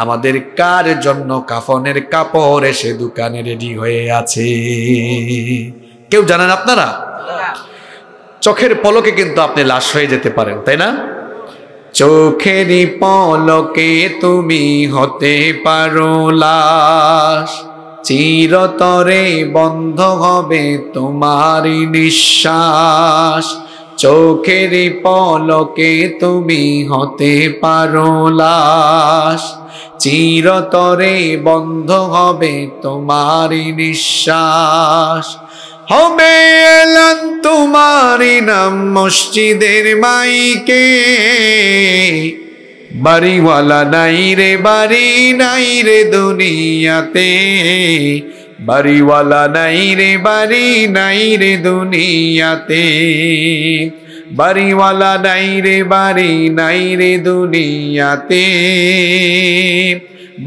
আমাদের কার জন্য কাফনের কাপড় এসে দোকানে রেডি হয়ে আছে কেউ জানেন আপনারা চোখের পলকে কিন্তু আপনি লাশ হয়ে যেতে পারেন তাই না চোখের পলকে তুমি হতে পারো লাশ চিরতরে বন্ধ হবে তোমারই নিঃশ্বাস চোখের পলকে তুমি হতে পারো লাশ চিরতরে বন্ধ হবে তোমারই নিঃশ্বাস হবে এলান তোমারই নাম মসজিদের মাইকে বাড়িওয়ালা নাই রে বাড়ি নাই রে দুনিয়াতে বাড়িওয়ালা নাই রে বাড়ি নাই রে দুনিয়াতে বাড়িওয়ালা নাই রে বাড়ি নাই রে দুনিয়াতে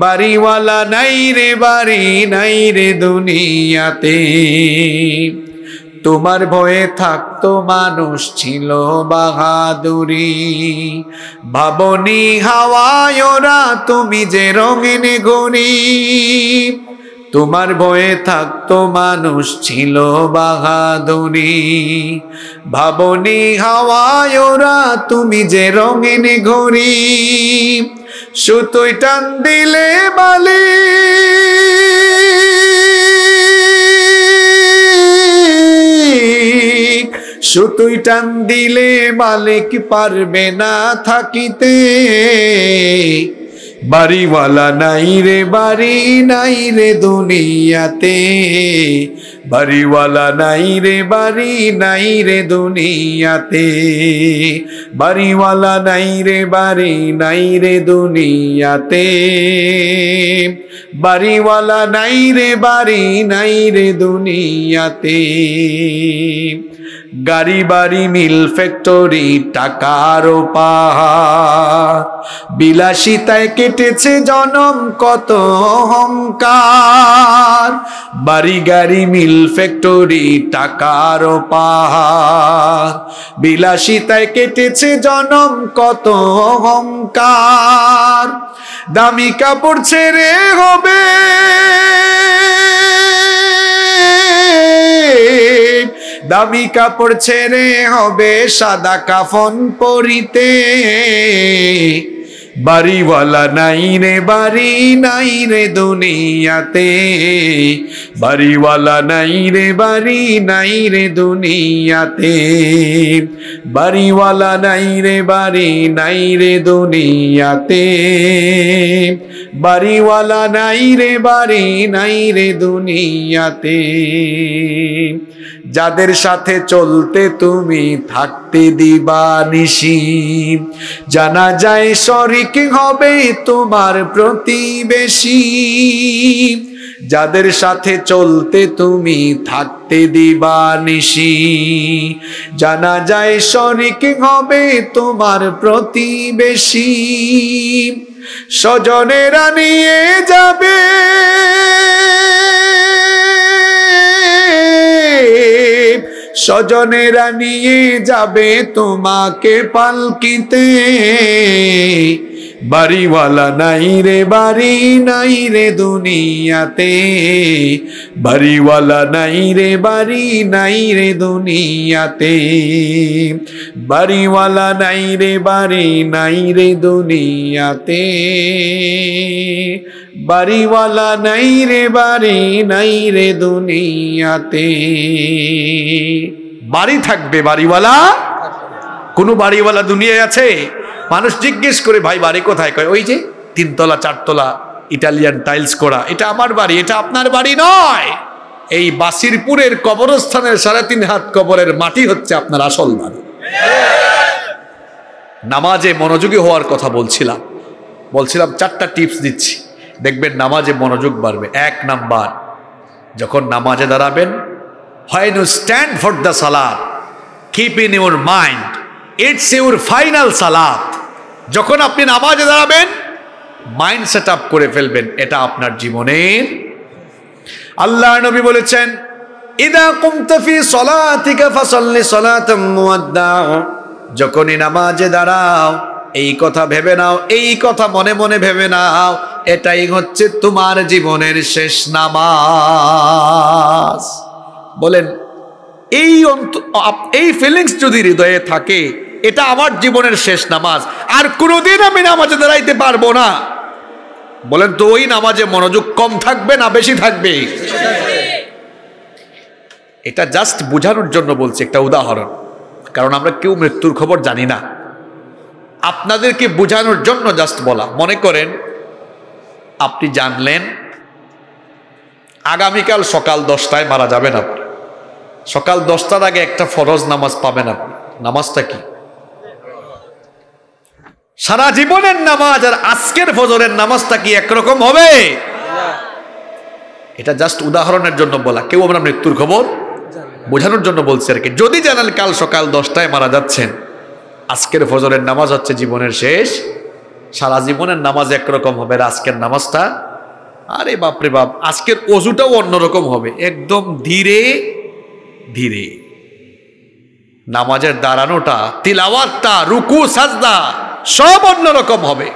বাড়িওয়ালা নাই রে বাড়ি নাই রে দুনিয়াতে তোমার ভয়ে থাকতো মানুষ ছিল বাহাদুরি ভাবনি হাওয়ায় ওরা তুমি যে রঙিন গরিব তোমার বয়ে থাকতো মানুষ ছিল বাহাদুরি ভাবনি হাওয়ায় ওরা তুমি যে রঙিন ঘড়ি সুতোই টান দিলে বালি সুতুই টান দিলে মালিক পারবে না থাকিতে বাড়িওয়ালা নাই রে বাড়ি নাই রে দুনিয়াতে বাড়িওয়ালা নাই রে বাড়ি নাই রে দুনিয়াতে বাড়িওয়ালা নাই রে বাড়ি নাই রে দুনিয়াতে বাড়িওয়ালা নাই রে বাড়ি নাই রে দুনিয়াতে গাড়ি বাড়ি মিল ফ্যাক্টরি টাকার বিলাসিতায় কেটেছে জনম কত অহংকার বাড়ি গাড়ি মিল ফ্যাক্টরি টাকার বিলাসিতায় কেটেছে জনম কত অহংকার দামি কাপড় ছেড়ে হবে দামি কাপড় ছেড়ে হবে সাদা কাফন পরিতে বাড়িওয়ালা নাই রে বাড়ি নাই রে দুনিয়াতে বাড়িওয়ালা নাই রে বাড়ি নাই রে দুনিয়াতে বাড়িওয়ালা নাই রে বাড়ি নাই রে দুনিয়াতে বাড়িওয়ালা নাই রে বাড়ি নাই রে দুনিয়াতে যাদের সাথে চলতে তুমি থাকতে দিবা নিশি জানা যায় শরিক হবে তোমার প্রতিবেশী যাদের সাথে চলতে তুমি থাকতে দিবা নিশি জানা যায় শরিক হবে তোমার প্রতিবেশী স্বজনেরা নিয়ে যাবে স্বজনেরা নিয়ে যাবে তোমাকে পালকিতে বাড়িওয়ালা নাই রে বাড়ি নাই রে দুনিয়াতে বাড়িওয়ালা নাই রে বাড়ি নাই রে দুনিয়াতে বাড়িওয়ালা নাই রে বাড়ি নাই রে দুনিয়াতে বাড়িওয়ালা নাই রে বাড়ি নাই রে দুনিয়াতে বাড়ি থাকবে বাড়িওয়ালা কোনো বাড়িওয়ালা দুনিয়ায় আছে মানুষ জিজ্ঞেস করে ভাই বাড়ি কোথায় কয় ওই যে তিনতলা চারতলা ইটালিয়ান টাইলস করা এটা আমার বাড়ি এটা আপনার বাড়ি নয় এই বাসিরপুরের কবরস্থানের সাড়ে তিন হাত কবরের মাটি হচ্ছে আপনার আসল বাড়ি নামাজে মনোযোগী হওয়ার কথা বলছিলাম বলছিলাম চারটা টিপস দিচ্ছি দেখবেন নামাজে মনোযোগ বাড়বে এক নাম্বার যখন নামাজে দাঁড়াবেন when you stand for the salat keep in your mind it's your final salat যখন আপনি নামাজে দাঁড়াবেন মাইন্ড সেট আপ করে ফেলবেন এটা আপনার জীবনের আল্লাহ নবী বলেছেন ইদা কুমতফি সলাতিকা ফসল্লি সলাতাম মুয়াদ্দা যখনই নামাজে দাঁড়াও এই কথা ভেবে নাও এই কথা মনে মনে ভেবে নাও এটাই হচ্ছে তোমার জীবনের শেষ নামাজ বলেন এই এই ফিলিংস যদি হৃদয়ে থাকে এটা আমার জীবনের শেষ নামাজ আর কোনোদিন আমি নামাজে দাঁড়াইতে পারবো না বলেন তো ওই নামাজে মনোযোগ কম থাকবে না বেশি থাকবে এটা জাস্ট বোঝানোর জন্য বলছি একটা উদাহরণ কারণ আমরা কেউ মৃত্যুর খবর জানি না আপনাদেরকে বোঝানোর জন্য জাস্ট বলা মনে করেন আপনি জানলেন আগামীকাল সকাল দশটায় মারা যাবেন আপনি সকাল দশটার আগে একটা ফরজ নামাজ পাবেন আপনি নামাজটা কি সারা জীবনের নামাজ আর আজকের ফজরের নামাজটা কি একরকম হবে এটা জাস্ট উদাহরণের জন্য বলা কেউ আমরা মৃত্যুর খবর বোঝানোর জন্য বলছি আর কি যদি জানেন কাল সকাল দশটায় মারা যাচ্ছেন আজকের ফজরের নামাজ হচ্ছে জীবনের শেষ সারা জীবনের নামাজ একরকম হবে আর আজকের নামাজটা আরে বাপরে বাপ আজকের অজুটাও অন্যরকম হবে একদম ধীরে ধীরে নামাজের দাঁড়ানোটা তিলাওয়াতটা রুকু সাজদা সব অন্যরকম হবে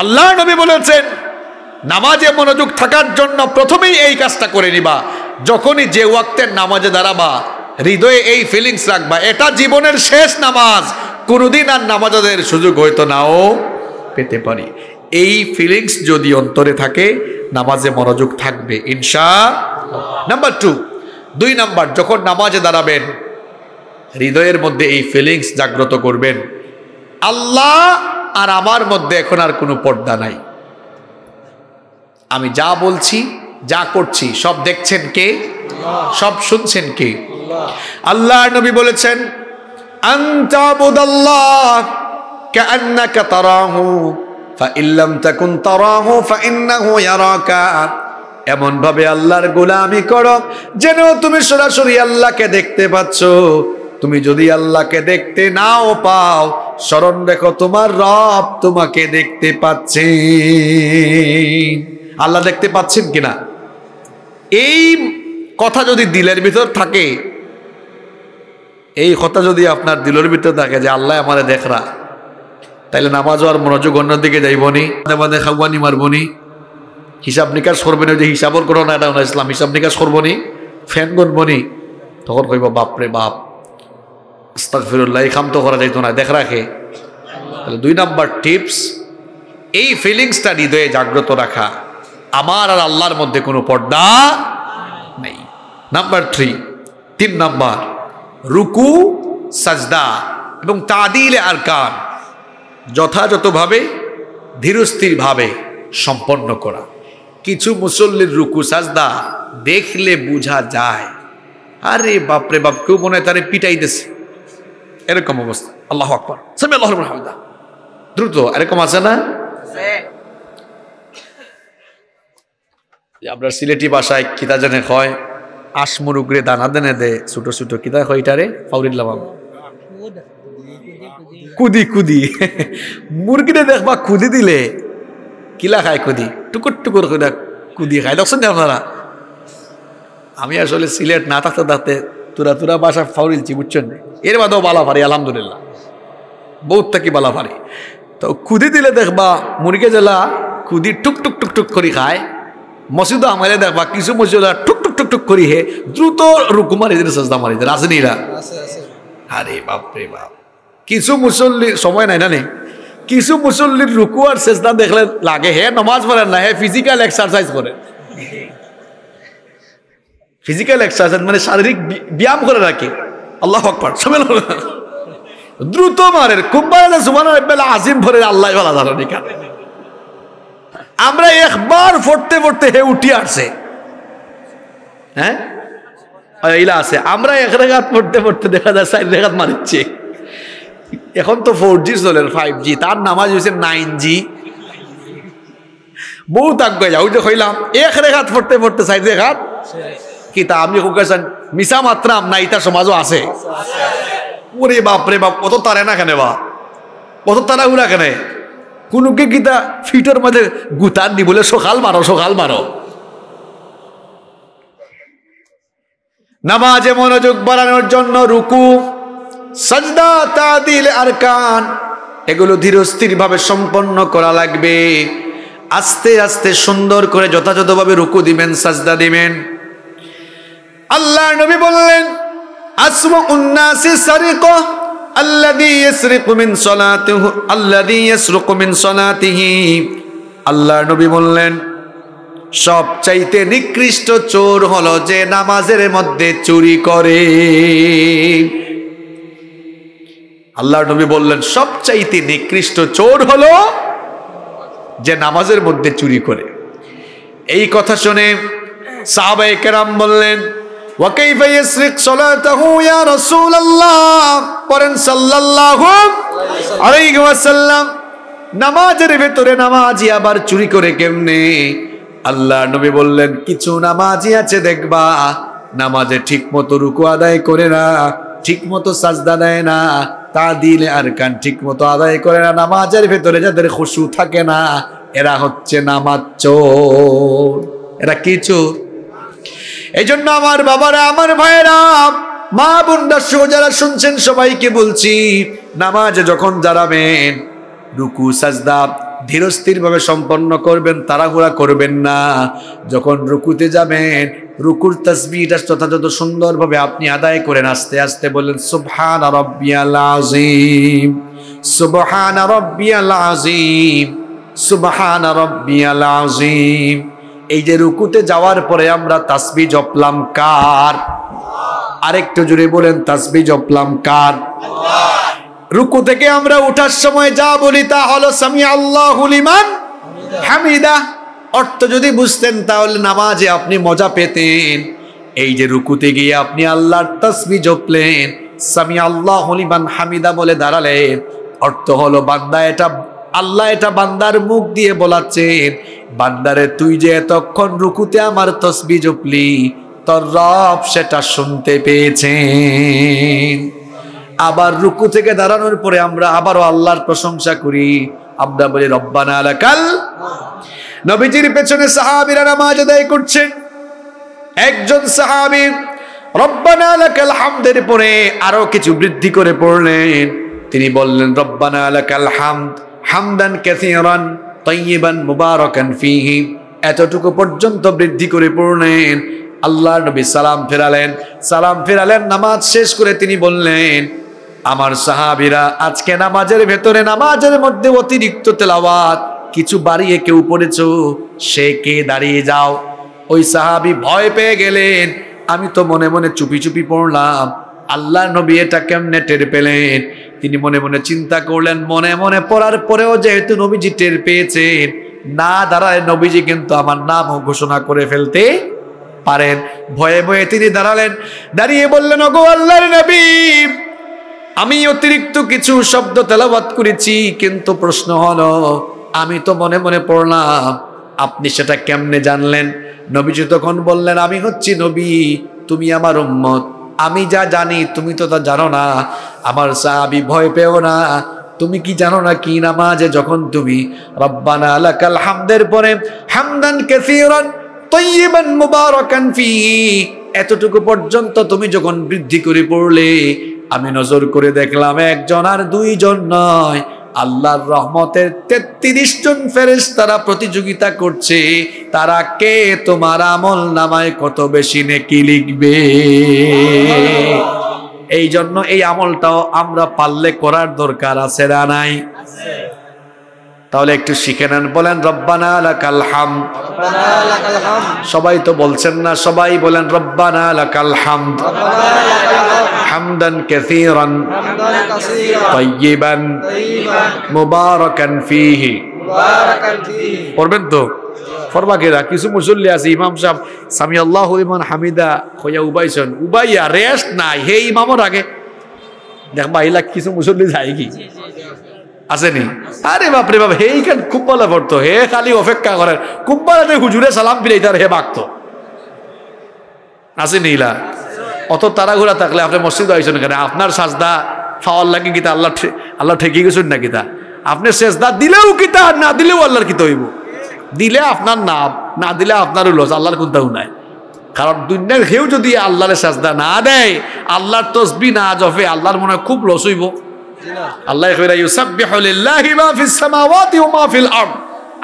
আল্লাহ নবী বলেছেন নামাজে মনোযোগ থাকার জন্য প্রথমেই এই কাজটা করে নিবা যখনই যে ওয়াক্তের নামাজে দাঁড়াবা হৃদয়ে এই ফিলিংস রাখবা এটা জীবনের শেষ নামাজ কোনোদিন আর নামাজাদের সুযোগ হয়তো নাও পেতে পারি এই ফিলিংস যদি অন্তরে থাকে নামাজে মনোযোগ থাকবে ইনশা নাম্বার টু দুই নাম্বার যখন নামাজে দাঁড়াবেন হৃদয়ের মধ্যে এই ফিলিংস জাগ্রত করবেন আল্লাহ আর আমার মধ্যে এখন আর কোনো পর্দা নাই আমি যা বলছি যা করছি সব দেখছেন কে সব শুনছেন কে আল্লাহ নবী বলেছেন আন্তা এমনভাবে আল্লাহর গোলামি করো যেন তুমি সরাসরি আল্লাহকে দেখতে পাচ্ছ তুমি যদি আল্লাহকে দেখতে নাও পাও স্মরণ দেখো তোমার রব তোমাকে দেখতে পাচ্ছে আল্লাহ দেখতে পাচ্ছেন কিনা এই কথা যদি দিলের ভিতর থাকে এই কথা যদি আপনার দিলের ভিতর থাকে যে আল্লাহ আমার দেখরা তাইলে নামাজ আর মনোযোগ অন্যদিকে যাইবনি মাদে খাওয়ানি মারবনি হিসাব নিকাশ করবে না যে হিসাবর কোনো না এটা ইসলাম হিসাব নিকাশ নি ফ্যান নি তখন কইব বাপরে বাপ আস্তাকফিরুল্লাহ এই খাম তো করা যাইতো না দেখ রাখে তাহলে দুই নাম্বার টিপস এই ফিলিংসটা হৃদয়ে জাগ্রত রাখা আমার আর আল্লাহর মধ্যে কোনো পর্দা নেই নাম্বার থ্রি তিন নাম্বার রুকু সাজদা এবং তাদিল আর কান যথাযথভাবে ধীরস্থিরভাবে সম্পন্ন করা কিছু মুসল্লির রুকু সাজদা দেখলে বুঝা যায় আরে বাপরে বাপ কেউ মনে হয় তারে পিটাইতেছে এরকম অবস্থা আল্লাহ আকবর আল্লাহ দ্রুত এরকম আছে না আপনার সিলেটি বাসায় কিতা জানে হয় আশমুর উগরে দানা দেনে দে ছোট ছোট কিতা হয় এটারে ফাউরিল্লা বাবা কুদি কুদি মুরগিটা দেখবা কুদি দিলে কিলা খায় কুদি টুকুর টুকুর কুদা কুদি খায় দেখছেন আপনারা আমি আসলে সিলেট না থাকতে থাকতে তুরা তুরা বাসা ফাউরিলছি বুঝছেন এর বাদেও বালা ফারি আলহামদুলিল্লাহ বহুত থাকি বালা ফারি তো কুদি দিলে দেখবা মুরগে জেলা কুদি টুক টুক টুক টুক করে খায় মসজিদ আমারে দেখবা কিছু মসজিদ টুক টুক টুক টুক করি হে দ্রুত রুকুমার দিলে সস্তা মারি রাজনীরা আরে বাপরে বাপ কিছু মুসল্লি সময় নাই না নেই কিছু মুসল্লির রুকু আর চেষ্টা দেখলে লাগে হে নমাজ পড়েন না হে ফিজিক্যাল এক্সারসাইজ করে ফিজিক্যাল এক্সারসাইজ মানে শারীরিক ব্যায়াম করে রাখে আল্লাহ হকপাট সবাই দ্রুত মারের কুম্বারে সুমান আজিম ভরে আল্লাহ ভালো আমরা একবার ফটতে ফটতে হে উঠি আসে হ্যাঁ আছে আমরা এক রেখাত পড়তে পড়তে দেখা যায় চার রেখাত মারিচ্ছি এখন তো ফোর জি চলেন ফাইভ জি তার নামাজ হয়েছে নাইন জি বহু তাগ্গা যাও যে কইলাম এক রেখাত পড়তে পড়তে চাই যে ঘাত কি তা আপনি কুকাছেন মিশা মাত্রাম না ইতা সমাজও আছে ওরে বাপ রে বাপ কত তারে না কেনে বা কত তারা উড়া কেনে কোনোকে গীতা ফিটের মধ্যে গুতার দি বলে সকাল মারো সকাল মারো নামাজে মনোযোগ বাড়ানোর জন্য রুকু সাজদা তাদিল আরকান এগুলো ধীরস্থিরভাবে সম্পন্ন করা লাগবে আস্তে আস্তে সুন্দর করে যথাযথভাবে রুকু দিবেন সাজদা দিবেন আল্লাহ নবী বললেন আসমা উন্নাসি সারিক আল্লাযী ইয়াসরিকু মিন সালাতিহি আল্লাযী ইয়াসরিকু মিন সালাতিহি আল্লাহ নবী বললেন সবচাইতে নিকৃষ্ট চোর হলো যে নামাজের মধ্যে চুরি করে আল্লাহ নবী বললেন সবচাইতে নিকৃষ্ট চোর হলো যে নামাজের মধ্যে চুরি করে এই কথা শুনে সাহাবাই কেরাম বললেন নামাজের ভেতরে আবার চুরি করে কেমনে বললেন কিছু নামাজি আছে দেখবা নামাজে ঠিক মতো রুকু আদায় করে না ঠিক মতো সাজদা দেয় না তা দিলে আর কান ঠিক মতো আদায় করে না নামাজের ভেতরে যাদের খুশু থাকে না এরা হচ্ছে নামাজ চোর এরা কি চোর এই জন্য আমার বাবারা আমার ভাইরা মা বোন সহ যারা শুনছেন সবাইকে বলছি নামাজ যখন দাঁড়াবেন রুকু সাজদা ধীরস্থিরভাবে সম্পন্ন করবেন তাড়াহুড়া করবেন না যখন রুকুতে যাবেন রুকুর তসবিটা যথাযথ সুন্দরভাবে আপনি আদায় করেন আস্তে আস্তে বললেন সুবহান রব্বিয়াল আজিম সুবহান রব্বিয়াল আজিম সুবহান রব্বিয়াল আজিম এই যে রুকুতে যাওয়ার পরে আমরা তাসবি জপলাম কার আরেকটু জুড়ে বলেন তাসবি জপলাম কার রুকু থেকে আমরা ওঠার সময় যা বলি তা হলো সামি আল্লাহ হামিদা অর্থ যদি বুঝতেন তাহলে নামাজে আপনি মজা পেতেন এই যে রুকুতে গিয়ে আপনি আল্লাহর তসবি জপলেন সামি আল্লাহ হলিমান হামিদা বলে দাঁড়ালেন অর্থ হলো বান্দা এটা আল্লাহ এটা বান্দার মুখ দিয়ে বলাচ্ছেন বান্দারে তুই যে এতক্ষণ রুকুতে আমার তসবি জপলি তোর রব সেটা শুনতে পেয়েছেন আবার রুকু থেকে দাঁড়ানোর পরে আমরা আবারও আল্লাহর প্রশংসা করি আমরা বলি রব্বানা আলাকাল নবীজির পেছনে সাহাবিরা নামাজ আদায় করছেন একজন সাহাবি রব্বানা আলাকাল হামদের পরে আরো কিছু বৃদ্ধি করে পড়লেন তিনি বললেন রব্বানা আলাকাল হামদ হামদান কাসীরান তাইয়িবান মুবারাকান ফিহি এতটুকু পর্যন্ত বৃদ্ধি করে পড়লেন আল্লাহ নবী সালাম ফেরালেন সালাম ফেরালেন নামাজ শেষ করে তিনি বললেন আমার সাহাবিরা আজকে নামাজের ভেতরে নামাজের মধ্যে অতিরিক্ত তেলাওয়াত কিছু বাড়িয়ে কেউ পড়েছ সে কে দাঁড়িয়ে যাও ওই সাহাবি ভয় পেয়ে গেলেন আমি তো মনে মনে চুপি চুপি পড়লাম আল্লাহ নবী এটা কেমনে টের পেলেন তিনি মনে মনে চিন্তা করলেন মনে মনে পড়ার পরেও যেহেতু নবীজি টের পেয়েছেন না দাঁড়ায় নবীজি কিন্তু আমার নামও ঘোষণা করে ফেলতে পারেন ভয়ে ভয়ে তিনি দাঁড়ালেন দাঁড়িয়ে বললেন ওগো আল্লাহর নবী আমি অতিরিক্ত কিছু শব্দ তেলাবাত করেছি কিন্তু প্রশ্ন হল আমি তো মনে মনে পড়লাম আপনি সেটা কেমনে জানলেন নবীজি তখন বললেন আমি হচ্ছি নবী তুমি আমার উম্মত আমি যা জানি তুমি তো তা জানো না আমার সাহাবি ভয় পেও না তুমি কি জানো না কি নামাজে যখন তুমি রব্বানা আলাকাল হামদের পরে হামদান কাসীরান তাইয়িবান মুবারাকান ফি এতটুকু পর্যন্ত তুমি যখন বৃদ্ধি করে পড়লে আমি নজর করে দেখলাম একজন আর দুইজন নয় আল্লাহর রহমতের তেত্রিশ জন ফেরেস তারা প্রতিযোগিতা করছে তারা কে তোমার আমল নামায় কত বেশি নেকি লিখবে এই জন্য এই আমলটাও আমরা পারলে করার দরকার আছে না নাই তাহলে একটু শিখে নেন বলেন রব্বানা হাম সবাই তো বলছেন না সবাই বলেন রব্বানা হামদান কাসীরান তাইয়িবান মুবারাকান ফীহি পড়বেন তো ফরবাকেরা কিছু মুসল্লি আছে ইমাম সাহেব সামি আল্লাহ ইমান হামিদা হইয়া উবাইছেন উবাইয়া রেস্ট নাই হে ইমামর আগে দেখবা এলা কিছু মুসল্লি যায় কি আসেনি আরে বাপরে বাপ হে এইখান কুব্বালা পড়তো হে খালি অপেক্ষা করেন কুব্বালাতে হুজুরে সালাম ফিরে তার হে বাগতো আসেনি ইলা অত তাড়াহুড়া থাকলে আপনি মসজিদ আইসেন কেন আপনার সাজদা ফাওয়ার লাগে কিতা আল্লাহ আল্লাহ ঠেকিয়ে গেছেন না কিতা আপনি সেজদা দিলেও কিতা না দিলেও আল্লাহর কিতা হইব দিলে আপনার নাম না দিলে আপনারও লস আল্লাহর কোনটাও নাই কারণ দুনিয়ার কেউ যদি আল্লাহরের সাজদা না দেয় আল্লাহর তসবি না জফে আল্লাহর মনে খুব লস হইব আল্লাহ কইরা ইউসাব্বিহু লিল্লাহি মা ফিস সামাওয়াতি ওয়া মা ফিল আরদ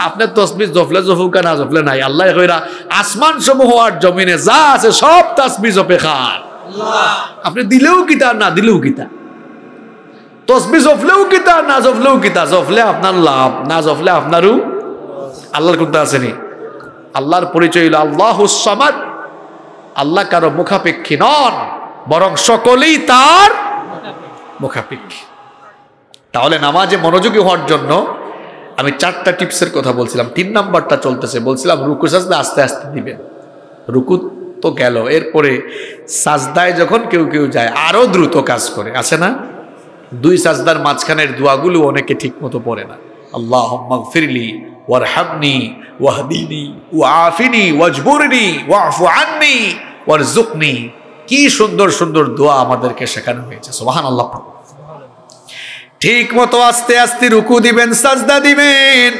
আপনি তসবিহ জফলে জফুকা না জফলে নাই আল্লাহ কইরা আসমান সমূহ আর জমিনে যা আছে সব তাসবিহ জপে খান আপনি দিলেও কিতা না দিলেও কিতা তসবি জফলেও কিতা না জফলেও কিতা জফলে আপনার লাভ না জফলে আপনারও আল্লাহর কোনটা আসেনি আল্লাহর পরিচয় হল আল্লাহ সমাদ আল্লাহ কারো মুখাপেক্ষী নন বরং সকলেই তার মুখাপেক্ষী তাহলে নামাজে মনোযোগী হওয়ার জন্য আমি চারটা টিপসের কথা বলছিলাম তিন নাম্বারটা চলতেছে বলছিলাম রুকু সাজদা আস্তে আস্তে দিবেন রুকু তো গেল এরপরে সাজদায় যখন কেউ কেউ যায় আরও দ্রুত কাজ করে আছে না দুই সাজদার মাঝখানের দোয়াগুলো অনেকে ঠিক মতো পড়ে না আল্লাহ ফিরলি ওয়ারহামনি ওয়াহদিনি আফিনি ওয়াজবরিনি ওয়াফু আননি জুকনি কি সুন্দর সুন্দর দোয়া আমাদেরকে শেখানো হয়েছে সোহান আল্লাহ ঠিক মতো আস্তে আস্তে রুকু দিবেন সাজদা দিবেন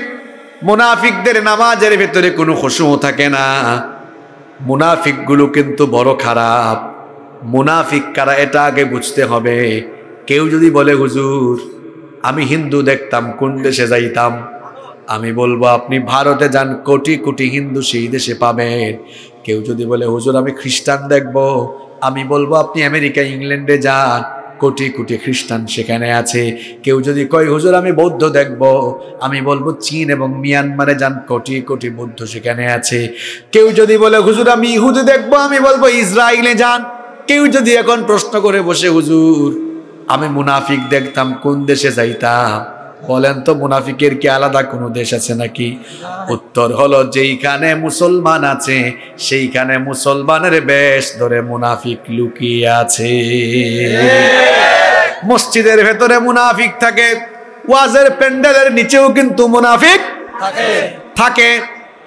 মুনাফিকদের নামাজের ভেতরে কোনো খুশু থাকে না মুনাফিকগুলো কিন্তু বড় খারাপ মুনাফিক কারা এটা আগে বুঝতে হবে কেউ যদি বলে হুজুর আমি হিন্দু দেখতাম কোন দেশে যাইতাম আমি বলবো আপনি ভারতে যান কোটি কোটি হিন্দু সেই দেশে পাবেন কেউ যদি বলে হুজুর আমি খ্রিস্টান দেখব আমি বলবো আপনি আমেরিকা ইংল্যান্ডে যান কোটি কোটি খ্রিস্টান সেখানে আছে কেউ যদি কয় হুজুর আমি বৌদ্ধ দেখব আমি বলবো চীন এবং মিয়ানমারে যান কোটি কোটি বৌদ্ধ সেখানে আছে কেউ যদি বলে হুজুর আমি ইহুদি দেখব আমি বলবো ইসরায়েলে যান কেউ যদি এখন প্রশ্ন করে বসে হুজুর আমি মুনাফিক দেখতাম কোন দেশে যাইতাম বলেন তো মুনাফিকের কি আলাদা কোনো দেশ আছে নাকি উত্তর হলো যেইখানে মুসলমান আছে সেইখানে মুসলমানের বেশ ধরে মুনাফিক লুকিয়ে আছে মসজিদের ভেতরে মুনাফিক থাকে ওয়াজের প্যান্ডেলের নিচেও কিন্তু মুনাফিক থাকে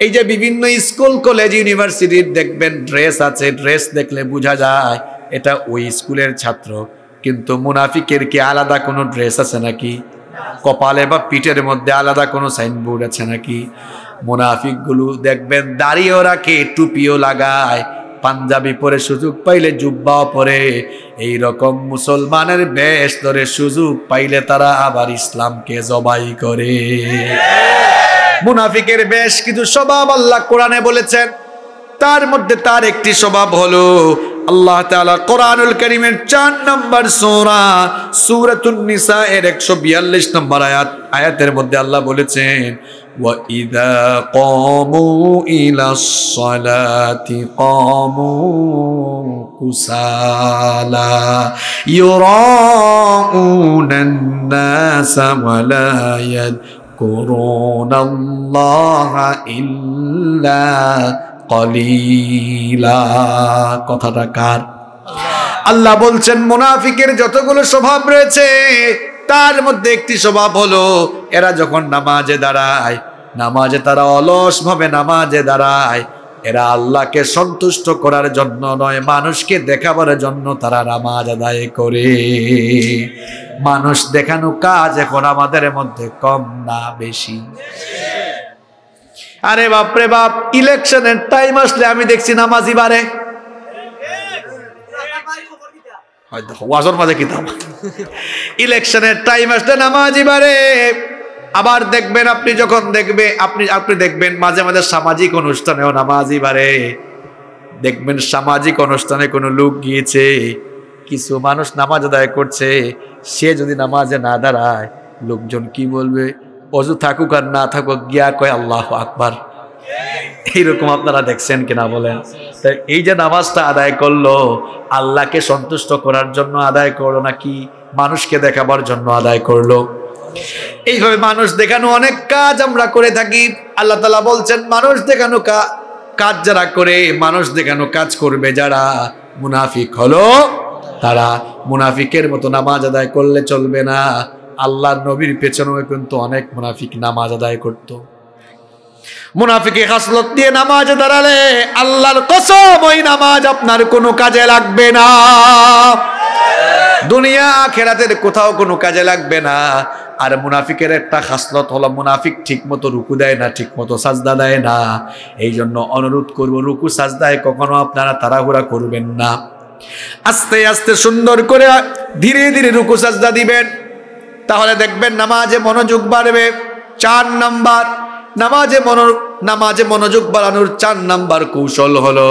এই যে বিভিন্ন স্কুল কলেজ ইউনিভার্সিটির দেখবেন ড্রেস আছে ড্রেস দেখলে বোঝা যায় এটা ওই স্কুলের ছাত্র কিন্তু মুনাফিকের কি আলাদা কোনো ড্রেস আছে নাকি কপালে বা পিঠের মধ্যে আলাদা কোনো সাইনবোর্ড আছে নাকি মুনাফিকগুলো দেখবেন দাড়িও রাখে টুপিও লাগায় পাঞ্জাবি পরে সুযোগ পাইলে জুব্বাও পরে এই রকম মুসলমানের বেশ ধরে সুযোগ পাইলে তারা আবার ইসলামকে জবাই করে মুনাফিকের বেশ কিছু স্বভাব আল্লাহ কোরআনে বলেছেন তার মধ্যে তার একটি স্বভাব হলো আল্লাহ তালা কোরআনুল করিমের চার নম্বর সোরা সুরাতুন নিসা এর একশো বিয়াল্লিশ নম্বর আয়াত আয়াতের মধ্যে আল্লাহ বলেছেন وَإِذَا قَامُوا إِلَى الصَّلَاةِ قَامُوا كُسَالَى يُرَاءُونَ النَّاسَ وَلَا يَذْكُرُونَ اللَّهَ إِلَّا কলিলা কথাটা কার আল্লাহ বলছেন মুনাফিকের যতগুলো স্বভাব রয়েছে তার মধ্যে একটি স্বভাব হলো এরা যখন নামাজে দাঁড়ায় নামাজে তারা অলস ভাবে নামাজে দাঁড়ায় এরা আল্লাহকে সন্তুষ্ট করার জন্য নয় মানুষকে দেখাবার জন্য তারা নামাজ আদায় করে মানুষ দেখানো কাজ এখন আমাদের মধ্যে কম না বেশি আরে বাপরে বাপ ইলেকশনের টাইম আসলে আমি দেখছি নামাজি বারে ওয়াজর মাঝে কিতাব ইলেকশনের টাইম আসলে নামাজি বারে আবার দেখবেন আপনি যখন দেখবে আপনি আপনি দেখবেন মাঝে মাঝে সামাজিক অনুষ্ঠানেও নামাজি বারে দেখবেন সামাজিক অনুষ্ঠানে কোনো লোক গিয়েছে কিছু মানুষ নামাজ আদায় করছে সে যদি নামাজে না দাঁড়ায় লোকজন কি বলবে অজু থাকুক আর না থাকুক গিয়া কয় আল্লাহ আকবার এইরকম আপনারা দেখছেন কিনা বলেন তাই এই যে নামাজটা আদায় করলো আল্লাহকে সন্তুষ্ট করার জন্য আদায় করলো নাকি মানুষকে দেখাবার জন্য আদায় করলো এইভাবে মানুষ দেখানো অনেক কাজ আমরা করে থাকি আল্লাহ তালা বলছেন মানুষ দেখানো কাজ যারা করে মানুষ দেখানো কাজ করবে যারা মুনাফিক হলো তারা মুনাফিকের মতো নামাজ আদায় করলে চলবে না আল্লাহর নবীর পেছনেও কিন্তু অনেক মুনাফিক নামাজ আদায় করত মুনাফিকে হাসলত দিয়ে নামাজ দাঁড়ালে আল্লাহর কসম ওই নামাজ আপনার কোনো কাজে লাগবে না দুনিয়া খেরাতের কোথাও কোনো কাজে লাগবে না আর মুনাফিকের একটা খাসলত হলো মুনাফিক ঠিকমতো রুকু দেয় না ঠিকমতো সাজদা দেয় না এই জন্য অনুরোধ করব রুকু সাজদায় কখনো আপনারা তাড়াহুড়া করবেন না আস্তে আস্তে সুন্দর করে ধীরে ধীরে রুকু সাজদা দিবেন তাহলে দেখবেন নামাজে মনোযোগ বাড়বে চার নাম্বার নামাজে মনো নামাজে মনোযোগ বাড়ানোর চার নাম্বার কৌশল হলো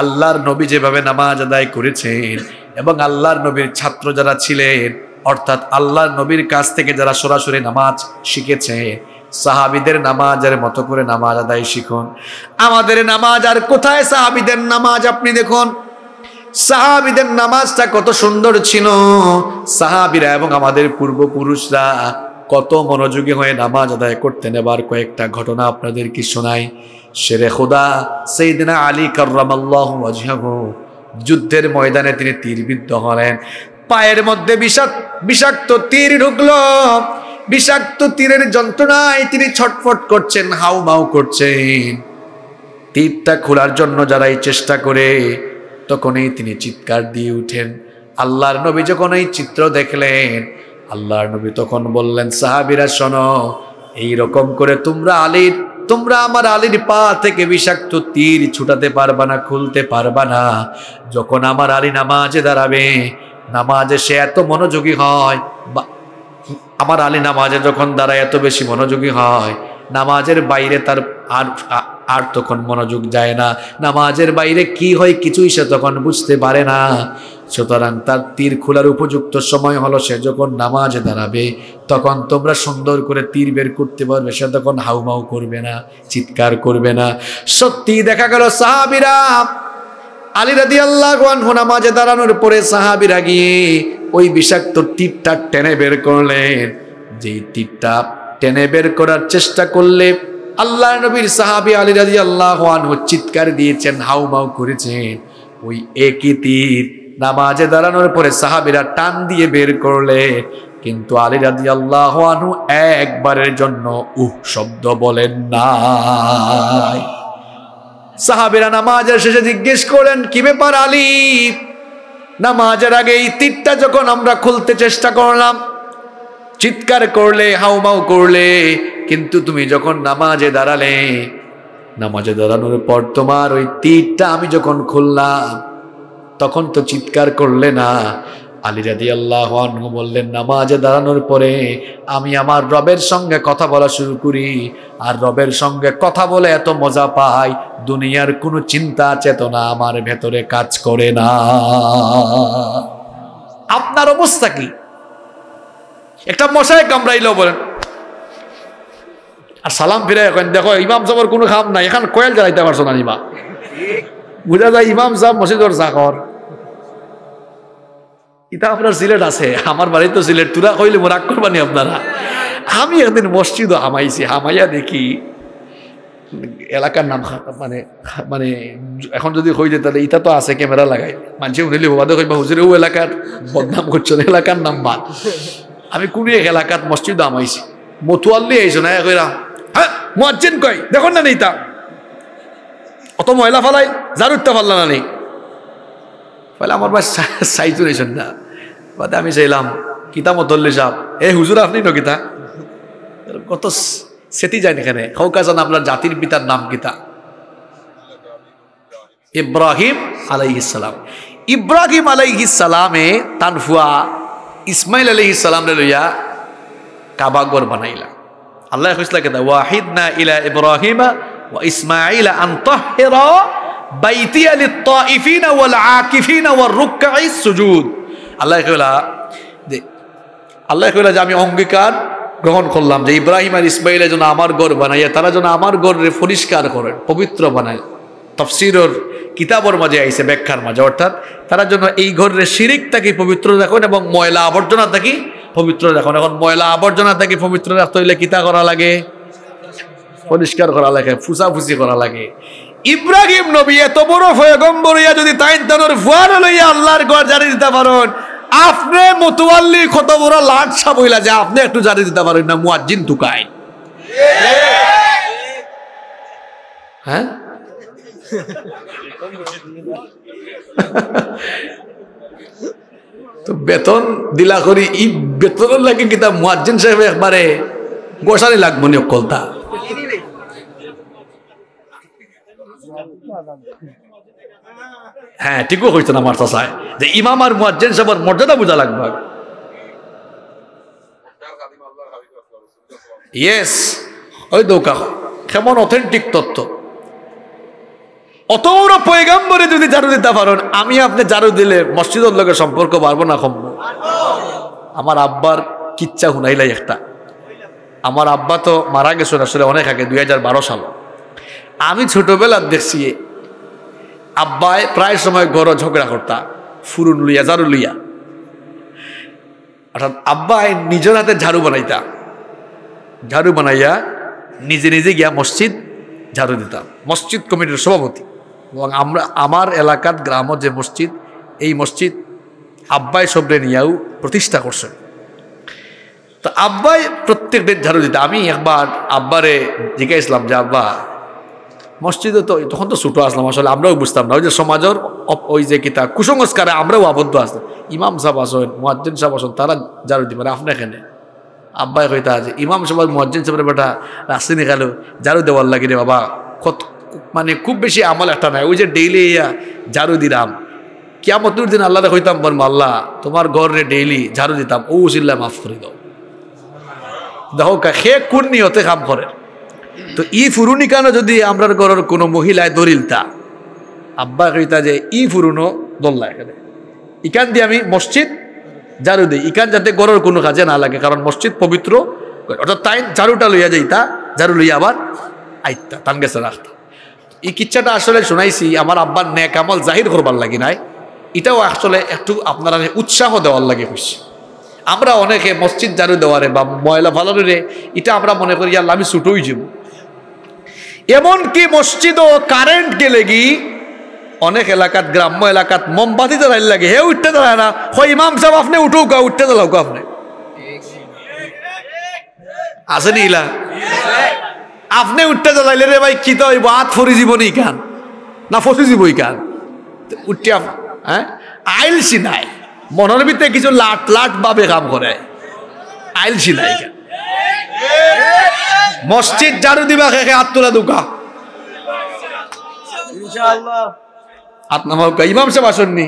আল্লাহর নবী যেভাবে নামাজ আদায় করেছেন এবং আল্লাহর নবীর ছাত্র যারা ছিলেন অর্থাৎ আল্লাহর নবীর কাছ থেকে যারা সরাসরি নামাজ শিখেছে সাহাবিদের নামাজের মতো করে নামাজ আদায় শিখুন আমাদের নামাজ আর কোথায় সাহাবিদের নামাজ আপনি দেখুন সাহাবিদের নামাজটা কত সুন্দর ছিল সাহাবিরা এবং আমাদের পূর্বপুরুষরা কত মনোযোগী হয়ে নামাজ আদায় করতেন এবার কয়েকটা ঘটনা আপনাদের কি শোনাই শেরে খোদা সেইদিনা আলী কার্লাহ যুদ্ধের ময়দানে তিনি তীরবিদ্ধ হলেন পায়ের মধ্যে বিষাক্ত বিষাক্ত তীর ঢুকল বিষাক্ত তীরের যন্ত্রণায় তিনি ছটফট করছেন হাউমাউ করছেন তীরটা খোলার জন্য যারাই চেষ্টা করে তখনই তিনি চিৎকার দিয়ে উঠেন আল্লাহর নবী যখন এই চিত্র দেখলেন আল্লাহর নবী তখন বললেন সাহাবিরা শোনো এই রকম করে তোমরা আলীর তোমরা আমার আলীর পা থেকে বিষাক্ত তীর ছুটাতে পারবা না খুলতে পারবা না যখন আমার আলী নামাজে দাঁড়াবে নামাজে সে এত মনোযোগী হয় আমার আলী নামাজে যখন দাঁড়ায় এত বেশি মনোযোগী হয় নামাজের বাইরে তার আর আর তখন মনোযোগ যায় না নামাজের বাইরে কি হয় কিছুই সে তখন বুঝতে পারে না সুতরাং তার তীর খোলার উপযুক্ত সময় হলো সে যখন নামাজ দাঁড়াবে তখন তোমরা সুন্দর করে তীর বের করতে পারবে সে তখন হাউমাউ করবে না চিৎকার করবে না সত্যি দেখা গেল সাহাবিরা আলী রাদি আল্লাহ নামাজে দাঁড়ানোর পরে সাহাবিরা গিয়ে ওই বিষাক্ত তীরটা টেনে বের করলেন যে তীরটা টেনে বের করার চেষ্টা করলে আল্লাহ নবীর সাহাবি আলী রাজি আল্লাহ চিৎকার দিয়েছেন হাউ মাউ করেছেন ওই একই তীর নামাজে দাঁড়ানোর পরে সাহাবিরা টান দিয়ে বের করলে কিন্তু আলী রাজি আল্লাহ একবারের জন্য উহ শব্দ বলেন না সাহাবিরা নামাজের শেষে জিজ্ঞেস করলেন কি ব্যাপার আলী নামাজের আগে এই তীরটা যখন আমরা খুলতে চেষ্টা করলাম চিৎকার করলে হাউমাউ করলে কিন্তু তুমি যখন নামাজে দাঁড়ালে নামাজে দাঁড়ানোর পর তোমার ওই তীরটা আমি যখন খুললাম তখন তো চিৎকার করলে না আলী রাদি আল্লাহ বললেন নামাজে দাঁড়ানোর পরে আমি আমার রবের সঙ্গে কথা বলা শুরু করি আর রবের সঙ্গে কথা বলে এত মজা পাই দুনিয়ার কোনো চিন্তা চেতনা আমার ভেতরে কাজ করে না আপনার অবস্থা কি একটা মশায় কামড়াইলেও বলেন আর সালাম ফিরে এখন দেখো ইমাম সাহর কোনো খাম নাই এখন কয়েল জ্বালাইতে পারছো না নিবা বুঝা যায় ইমাম সাহ মসজিদর চাকর ইটা আপনার সিলেট আছে আমার বাড়ি তো সিলেট তুরা কইলে মোরাক করবানি আপনারা আমি একদিন মসজিদ হামাইছি হামাইয়া দেখি এলাকার নাম মানে মানে এখন যদি হয়ে যায় তাহলে ইটা তো আছে ক্যামেরা লাগাই মানুষে উঠিলে বাদে কইবা হুজুরেও এলাকার বদনাম করছেন এলাকার নাম্বার আমি কোন এক এলাকাত মসজিদ আমাইছি মতুয়াল্লি আইছো না কইরা হ্যাঁ মুয়াজ্জিন কয় দেখো না নেই তা অত ময়লা ফালাই যার উঠতে পারলাম না নেই ফলে আমার ভাই সাইজু রয়েছেন না বাদে আমি চাইলাম কিতা মতল্লি সাহ এ হুজুর আপনি ন কিতা কত সেটি যায় এখানে হৌকা জান আপনার জাতির পিতার নাম কিতা ইব্রাহিম আলাইহিসালাম ইব্রাহিম আলাইহিসালামে তানফুয়া ইসমাইল আলী ইসালামরে লইয়া কাবাগর বানাইলা আল্লাহ কইসলা কেদা ওয়াহিদ না ইলা ইব্রাহিমা ওয়া ইসমাইল আন তাহিরা বাইতিয়া লিত্তাইফিনা ওয়াল আকিফিনা ওয়ার রুকআইস সুজুদ আল্লাহ কইলা যে আল্লাহ কইলা যে আমি অঙ্গীকার গ্রহণ করলাম যে ইব্রাহিম আর ইসমাইলের জন্য আমার গড় বানাইয়া তারা যেন আমার গড়রে পরিষ্কার করেন পবিত্র বানায় তফসিরর কিতাবর মাঝে আইসে ব্যাখ্যার মাঝে অর্থাৎ তারা জন্য এই ঘরের শিরিক তাকে পবিত্র দেখুন এবং ময়লা আবর্জনা তাকে পবিত্র দেখুন এখন ময়লা আবর্জনা তাকে পবিত্র রাখতে হইলে কিতা করা লাগে পরিষ্কার করা লাগে ফুসাফুসি করা লাগে ইব্রাহিম নবী এত বড় ফয়গম্বর ইয়া যদি তাই তানোর ফুয়ানো লইয়া আল্লাহর ঘর জারি দিতে পারেন আপনি মতুয়াল্লি কত বড় লাটসা বইলা যে আপনি একটু জারি দিতে পারেন না মুয়াজ্জিন ঢুকায় হ্যাঁ তো বেতন দিলা করি ই বেতন লাগে কিতা মুয়াজ্জিন সাহেব একবারে গোসানি লাগবো নি কলতা হ্যাঁ ঠিকও না আমার সাহেব যে ইমাম আর মুয়াজ্জিন সাহেবের মর্যাদা বোঝা লাগবে ইয়েস ওই দৌকা কেমন অথেন্টিক তত্ত্ব অত বড় পয়গাম্বরে যদি জারু দিতে পারেন আমি আপনি জারু দিলে মসজিদ লোকের সম্পর্ক পারবো না কম আমার আব্বার কিচ্ছা হুনাইলাই একটা আমার আব্বা তো মারা গেছেন আসলে অনেক আগে দুই সাল আমি ছোটবেলার দেখছি আব্বায় প্রায় সময় ঘর ঝগড়া করতা ফুরুন লুইয়া জারু লুইয়া অর্থাৎ আব্বায় নিজের হাতে ঝাড়ু বানাইতা ঝাড়ু বানাইয়া নিজে নিজে গিয়া মসজিদ ঝাড়ু দিতাম মসজিদ কমিটির সভাপতি এবং আমরা আমার এলাকার গ্রাম যে মসজিদ এই মসজিদ আব্বাই সবরে নিয়েও প্রতিষ্ঠা করছে তো আব্বাই প্রত্যেক দিন ঝাড়ু দিতে আমি একবার আব্বারে জিজ্ঞাসলাম যে আব্বা মসজিদে তো তখন তো ছোটো আসলাম আসলে আমরাও বুঝতাম না ওই যে সমাজের ওই যে কিতা কুসংস্কারে আমরাও আবদ্ধ আসতাম ইমাম সাহেব আসেন মোয়াজ্জিন সাহেব আসেন তারা ঝাড়ু দিবে আপনার এখানে আব্বাই কইতা আছে ইমাম সাহেব মোয়াজ্জিন সাহেবের বেটা রাস্তি নিয়ে গেল ঝাড়ু দেওয়ার লাগে বাবা কত মানে খুব বেশি আমল একটা নাই ওই যে ডেইলি ঝাড়ু দিলাম কেমতুর দিন আল্লাহ হইতাম বল আল্লাহ তোমার ঘরে ডেইলি ঝাড়ু দিতাম ও উচিল্লা মাফ করে দাও দেখো সে কোন নিহতে কাম করে তো ই ফুরুনি কেন যদি আমরা ঘরের কোনো মহিলায় দরিলতা আব্বা কইতা যে ই ফুরুনো দল্লা এখানে ইকান দিয়ে আমি মসজিদ ঝাড়ু দিই ইকান যাতে গরর কোনো কাজে না লাগে কারণ মসজিদ পবিত্র অর্থাৎ তাই ঝাড়ুটা লইয়া যাইতা ঝাড়ু লইয়া আবার আইতা তান গেছে রাখতা এই কিচ্ছাটা আসলে শুনাইছি আমার আব্বার ন্যাক আমল জাহির করবার লাগে নাই এটাও আসলে একটু আপনারা উৎসাহ দেওয়ার লাগে খুশি আমরা অনেকে মসজিদ জারু দেওয়ারে বা ময়লা ফালানোরে এটা আমরা মনে করি আল্লাহ আমি ছুটোই যাব এমনকি মসজিদ ও কারেন্ট গেলে গি অনেক এলাকাত গ্রাম্য এলাকাত মোমবাতি দাঁড়াই লাগে হে উঠতে দাঁড়ায় না হয় ইমাম সাহেব আপনি উঠুক উঠতে দাঁড়াও আপনি আসেনি ইলা আপনি উঠতে জ্বালাইলে রে ভাই কি তো বাদ ফরি জীবনই কান না ফসি জীবই কান উঠতে হ্যাঁ আইল নাই মনের ভিতরে কিছু লাট লাট বাবে কাম করে আইল নাই কান মসজিদ ঝাড়ু দিবা খেখে হাত তোলা দুকা হাত নামাও ইমাম সাহেব আসেননি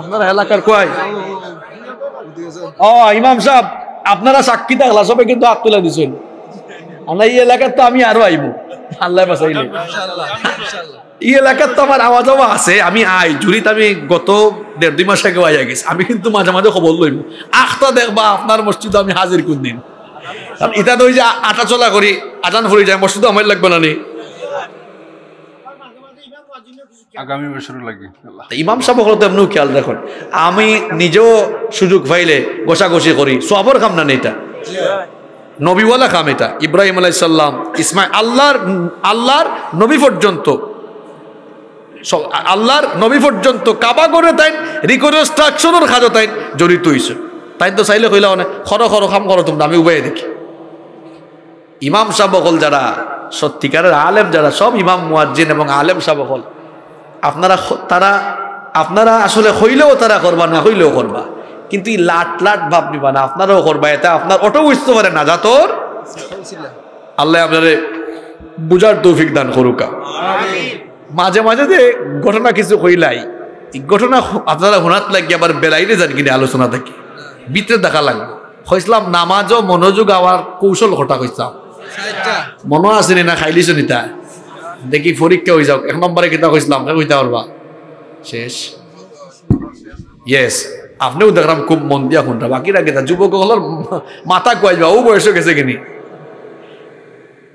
আপনার এলাকার কয় ও ইমাম সাহেব আপনারা সাক্ষী থাকলা সবে কিন্তু হাত তুলে দিছেন এই আমি আরো আইব আল্লাহ এলাকার তো আমার আওয়া আছে আমি আই জুরিত আমি গত দেড় দুই মাস আগে আইয়া গেছি আমি কিন্তু মাঝে মাঝে খবর লইব আখটা দেখবা আপনার মসজিদ আমি হাজির কোন দিন এটা তো ওই যে আটা চলা করি আজান ফুরি যায় মসজিদ আমার লাগবে না নি আগামী খেয়াল আমি নিজেও সুযোগ পাইলে গোসাগোসি করি সবর কাম না এটা নবীওয়ালা কাম এটা ইব্রাহিম সাল্লাম ইসমাই আল্লাহর আল্লাহর নবী পর্যন্ত আল্লাহর নবী পর্যন্ত কাবা করে তাই রিকনস্ট্রাকশনের খাজো তাই জড়িত হয়েছে তাই তো চাইলে কইলা মানে খর খর খাম করো তুমি আমি উবাই দেখি ইমাম সাবকল যারা সত্যিকারের আলেম যারা সব ইমাম মুয়াজ্জিন এবং আলেম সাবকল আপনারা তারা আপনারা আসলে হইলেও তারা করবা না হইলেও করবা কিন্তু এই লাট লাট ভাব নিবা মানে না আপনারও এটা আপনার অটো বুঝতে পারে না যা তোর আল্লাহ আপনারে বুঝার তৌফিক দান করুকা মাঝে মাঝে যে ঘটনা কিছু হইলাই ঘটনা আপনারা হোনাত লাগে আবার বেলাইলে যান কিনে আলোচনা থাকে বিতরে দেখা লাগবে হয়েছিলাম নামাজ ও মনোযোগ আবার কৌশল ঘটা হয়েছিলাম মনে আছে না খাইলিছ নিতা দেখি পরীক্ষা হয়ে যাওক এক নম্বরে কিতা হয়েছিলাম কইতে পারবা শেষ ইয়েস আপনিও দেখলাম খুব মন দিয়া শুনরা বাকিরা গেতা যুবক হলার মাথা কয়েছ বা ও বয়স গেছে কিনি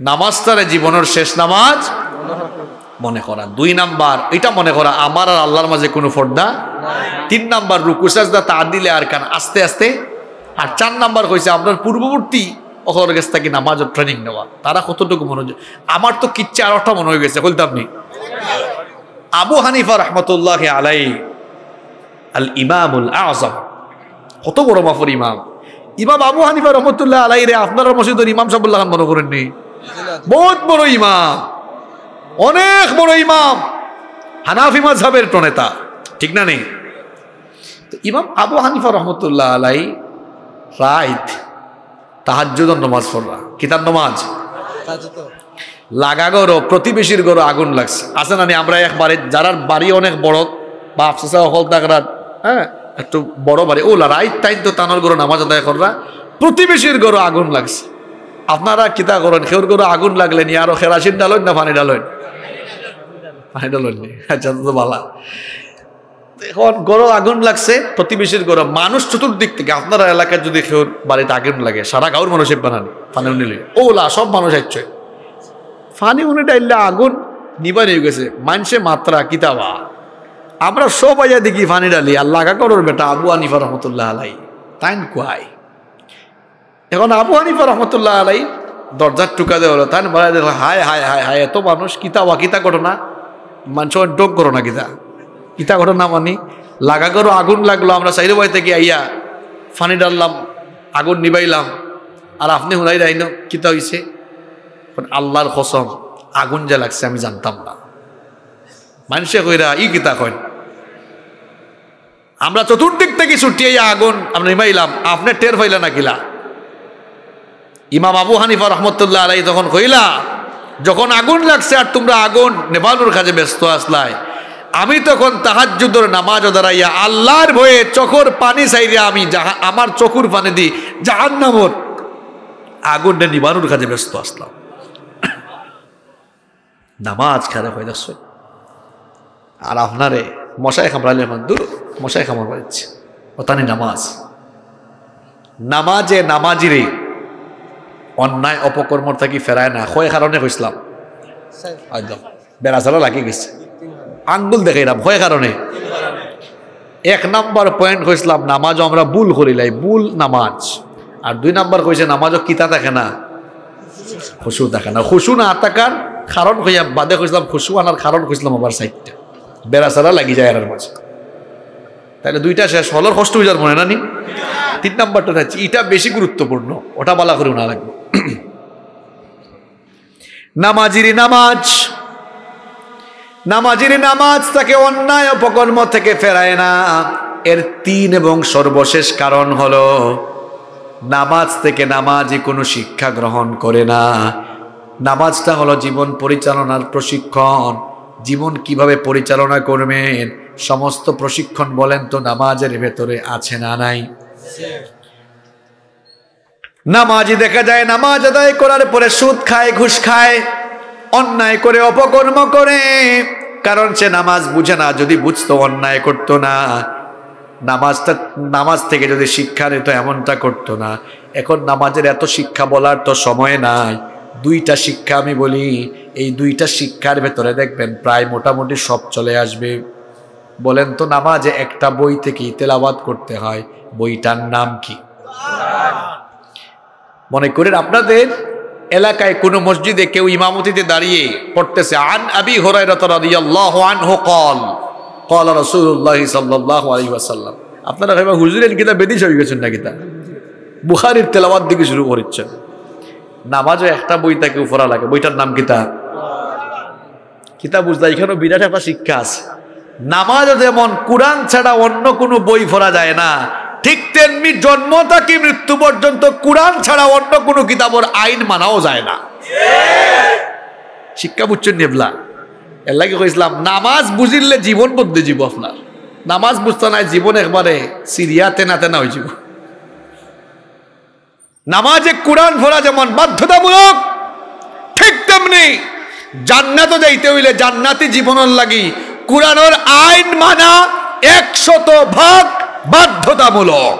নামাজ তারা জীবনের শেষ নামাজ মনে করা দুই নাম্বার এটা মনে করা আমার আর আল্লাহর মাঝে কোনো ফর্দা তিন নাম্বার রুকুসাজদা তা দিলে আর কান আস্তে আস্তে আর চার নাম্বার হয়েছে আপনার পূর্ববর্তী অহর গেছ থাকি নামাজ ট্রেনিং নেওয়া তারা কতটুকু মনোযোগ আমার তো কিচ্ছা আরটা মনে হয়ে গেছে বলতাম আপনি আবু হানিফা রহমতুল্লাহ আলাই আল ইমামুল আজম কত বড় মাফর ইমাম ইমাম আবু হানিফা রহমতুল্লাহ আলাই রে আপনার মসজিদের ইমাম সাবুল্লাহ খান মনে করেননি বহুত বড় ইমাম অনেক বড় ইমাম হানাফি মাঝহের প্রণেতা ঠিক না নেই তো ইমাম আবু হানিফা রহমতুল্লাহ আলাই রাইত তাহাজ্জুদ নমাজ পড়রা কিতার নমাজ লাগা গরো প্রতিবেশীর গরো আগুন লাগছে আসেন আমি আমরা একবারে যারার বাড়ি অনেক বড় বা আফসোসা হল তাকরার হ্যাঁ একটু বড় বাড়ি ওলা রাইট টাইম তো তানোর গরু নামাজ আদায় কররা প্রতিবেশীর গরু আগুন লাগছে আপনারা কিতা করেন খেউর গরু আগুন লাগলেন আরো খেরাসিন ডালেন না পানি ডালেন পানি ডালেন আচ্ছা তো বালা এখন গরু আগুন লাগছে প্রতিবেশীর গরু মানুষ চতুর্দিক থেকে আপনারা এলাকায় যদি কেউ বাড়িতে আগুন লাগে সারা গাঁর মানুষের বানান পানি উনিলে ওলা সব মানুষ আসছে পানি উনিটা আগুন নিবান হয়ে গেছে মানুষে মাত্রা কিতাবা আমরা সবাই দেখি ফানি ডালি আল্লাহ কাকর বেটা আবু আনিফা রহমতুল্লাহ আলাই তাইন কুয়াই এখন আবু আনিফা রহমতুল্লাহ আলাই দরজার টুকা দেওয়া হলো তাই বলা দেখলো হায় হায় হায় হায় এত মানুষ কিতা ওয়া কিতা ঘটনা মানুষ ডোক করো না কিতা কিতা ঘটনা মানি লাগা করো আগুন লাগলো আমরা সাইরে বাই থেকে আইয়া ফানি ডাললাম আগুন নিবাইলাম আর আপনি হুলাই রাইন কিতা হইছে আল্লাহর হসম আগুন যা লাগছে আমি জানতাম না মানুষে কইরা ই কিতা কয় আমরা চতুর্দিক থেকে ছুটিয়ে আগুন আমরা নিমাইলাম আপনি টের পাইলা না কিলা ইমাম আবু হানিফা রহমতুল্লাহ আলাই তখন কইলা যখন আগুন লাগছে আর তোমরা আগুন নেবানোর কাজে ব্যস্ত আসলাই আমি তখন তাহাজুদর নামাজ দাঁড়াইয়া আল্লাহর ভয়ে চোখর পানি চাইরিয়া আমি যাহা আমার চকুর পানি দিই জাহান নামর আগুনটা নিবানোর কাজে ব্যস্ত আসলাম নামাজ খেলা হয়ে যাচ্ছে আর আপনারে মশাই খামড়ালে এখন দূর মশাই খামড় ও তানি নামাজ নামাজে নামাজিরে অন্যায় অপকর্ম থাকি ফেরায় না হয় কারণে হয়েছিলাম একদম বেড়াচালা লাগি গেছে আঙ্গুল দেখাইলাম হয় কারণে এক নাম্বার পয়েন্ট হয়েছিলাম নামাজ আমরা ভুল করিলাই বুল নামাজ আর দুই নাম্বার কইছে নামাজও কিতা থাকে না খুশু থাকে না খুশু না থাকার কারণ হইয়া বাদে কইসলাম খুশু আনার কারণ কইসলাম আবার সাইডটা বেড়াচারা লাগি যায় এরার মাঝে তাহলে দুইটা শেষ হলো কষ্ট হয়ে যাওয়ার মনে না নি তিন নাম্বারটা থাকছি এটা বেশি গুরুত্বপূর্ণ ওটা বলা করে না লাগবে নামাজিরি নামাজ নামাজির নামাজ তাকে অন্যায় অপকর্ম থেকে ফেরায় না এর তিন এবং সর্বশেষ কারণ হল নামাজ থেকে নামাজই কোনো শিক্ষা গ্রহণ করে না নামাজটা হলো জীবন পরিচালনার প্রশিক্ষণ জীবন কিভাবে পরিচালনা করবেন সমস্ত প্রশিক্ষণ বলেন তো নামাজের ভেতরে আছে না নাই নামাজি দেখা যায় নামাজ আদায় করার পরে সুদ খায় ঘুষ খায় অন্যায় করে অপকর্ম করে কারণ সে নামাজ বুঝে না যদি বুঝতো অন্যায় করতো না নামাজটা নামাজ থেকে যদি শিক্ষা নিত এমনটা করতো না এখন নামাজের এত শিক্ষা বলার তো সময় নাই দুইটা শিক্ষা আমি বলি এই দুইটা শিক্ষার ভেতরে দেখবেন প্রায় মোটামুটি সব চলে আসবে বলেন তো নামাজে একটা বই থেকে তেলাবাদ করতে হয় বইটার নাম কি মনে করেন আপনাদের এলাকায় কোনো মসজিদে কেউ ইমামতিতে দাঁড়িয়ে পড়তেছে আন আবি হরাই আপনারা হুজুরের হুজুরেন কিতা বেদিস হয়ে গেছেন না কিতা বুহারির তেলাবাদ দিকে শুরু করেছেন নামাজও একটা বই তাকে উপরা লাগে বইটার নাম কিতাব কিতাব বুঝতে এখানেও বিরাট একটা শিক্ষা আছে নামাজও যেমন কোরআন ছাড়া অন্য কোনো বই পড়া যায় না ঠিক তেমনি জন্ম থাকি মৃত্যু পর্যন্ত কোরআন ছাড়া অন্য কোনো কিতাবর আইন মানাও যায় না শিক্ষা বুঝছেন নেবলা এর লাগে কইসলাম নামাজ বুঝিলে জীবন বদলে যাব আপনার নামাজ বুঝতে নাই জীবন একবারে সিরিয়া তেনা তেনা হয়ে যাব নামাজে কোরআন ভরা যেমন বাধ্যতামূলক ঠিক তেমনি জান্নাত যাইতে হইলে জান্নাতি জীবনের লাগি কোরআনের আইন মানা একশত ভাগ বাধ্যতামূলক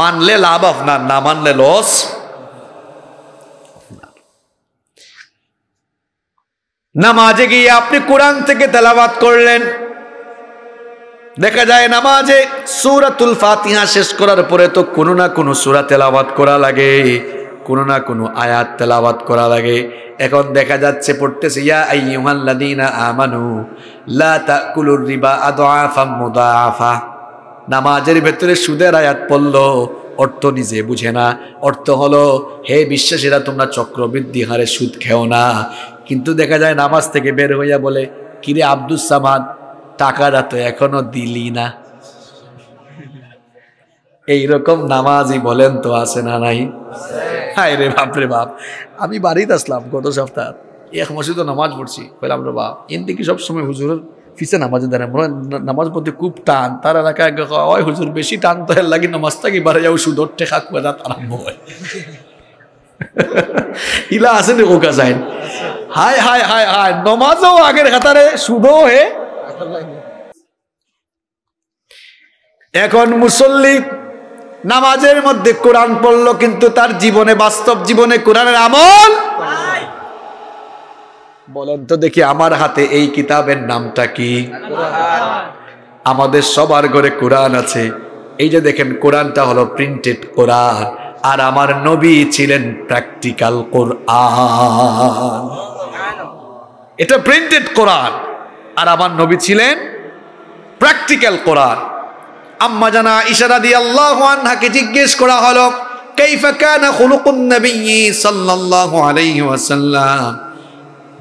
মানলে লাভ আপনার না মানলে লস নামাজে গিয়ে আপনি কোরআন থেকে তেলাবাদ করলেন দেখা যায় নামাজে সুরাতুল ফাতিহা শেষ করার পরে তো কোনো না কোনো সুরা তেলাওয়াত করা লাগে কোনো না কোনো আয়াত তেলাওয়াত করা লাগে এখন দেখা যাচ্ছে পড়তেছে আমানু লা নামাজের ভেতরে সুদের আয়াত পড়ল অর্থ নিজে বুঝে না অর্থ হলো হে বিশ্বাসীরা তোমরা চক্রবৃদ্ধি হারে সুদ খেও না কিন্তু দেখা যায় নামাজ থেকে বের হইয়া বলে কিরে আব্দুস সামাদ টাকাটা তো এখনো দিলি না এইরকম নামাজই বলেন তো আছে না নাই হায় রে বাপ রে বাপ আমি বাড়িতে আসলাম গত সপ্তাহ এক মসজিদ নামাজ পড়ছি বললাম রে বাপ এন থেকে সবসময় হুজুরের ফিসে নামাজ নামাজ পড়তে খুব টান তার এলাকায় হয় হুজুর বেশি টান তো লাগে নামাজ থাকি বাড়ি যাও সুদর ঠেকা দাঁত আরম্ভ হয় ইলা আছে নি ওকা যায় হায় হায় হায় হায় নমাজও আগের খাতারে সুদও হে এখন মুসল্লি নামাজের মধ্যে কোরআন পড়লো কিন্তু তার জীবনে বাস্তব জীবনে কোরআনের আমল বলেন তো দেখি আমার হাতে এই কিতাবের নামটা কি আমাদের সবার ঘরে কোরআন আছে এই যে দেখেন কোরআনটা হলো প্রিন্টেড কোরআন আর আমার নবী ছিলেন প্র্যাকটিক্যাল কোরআন এটা প্রিন্টেড কোরআন আর আমার নবী ছিলেন প্র্যাকটিক্যাল কোরআন আম্মা জানা ইশারা দিয়ে আল্লাহ আনহাকে জিজ্ঞেস করা হলো নবী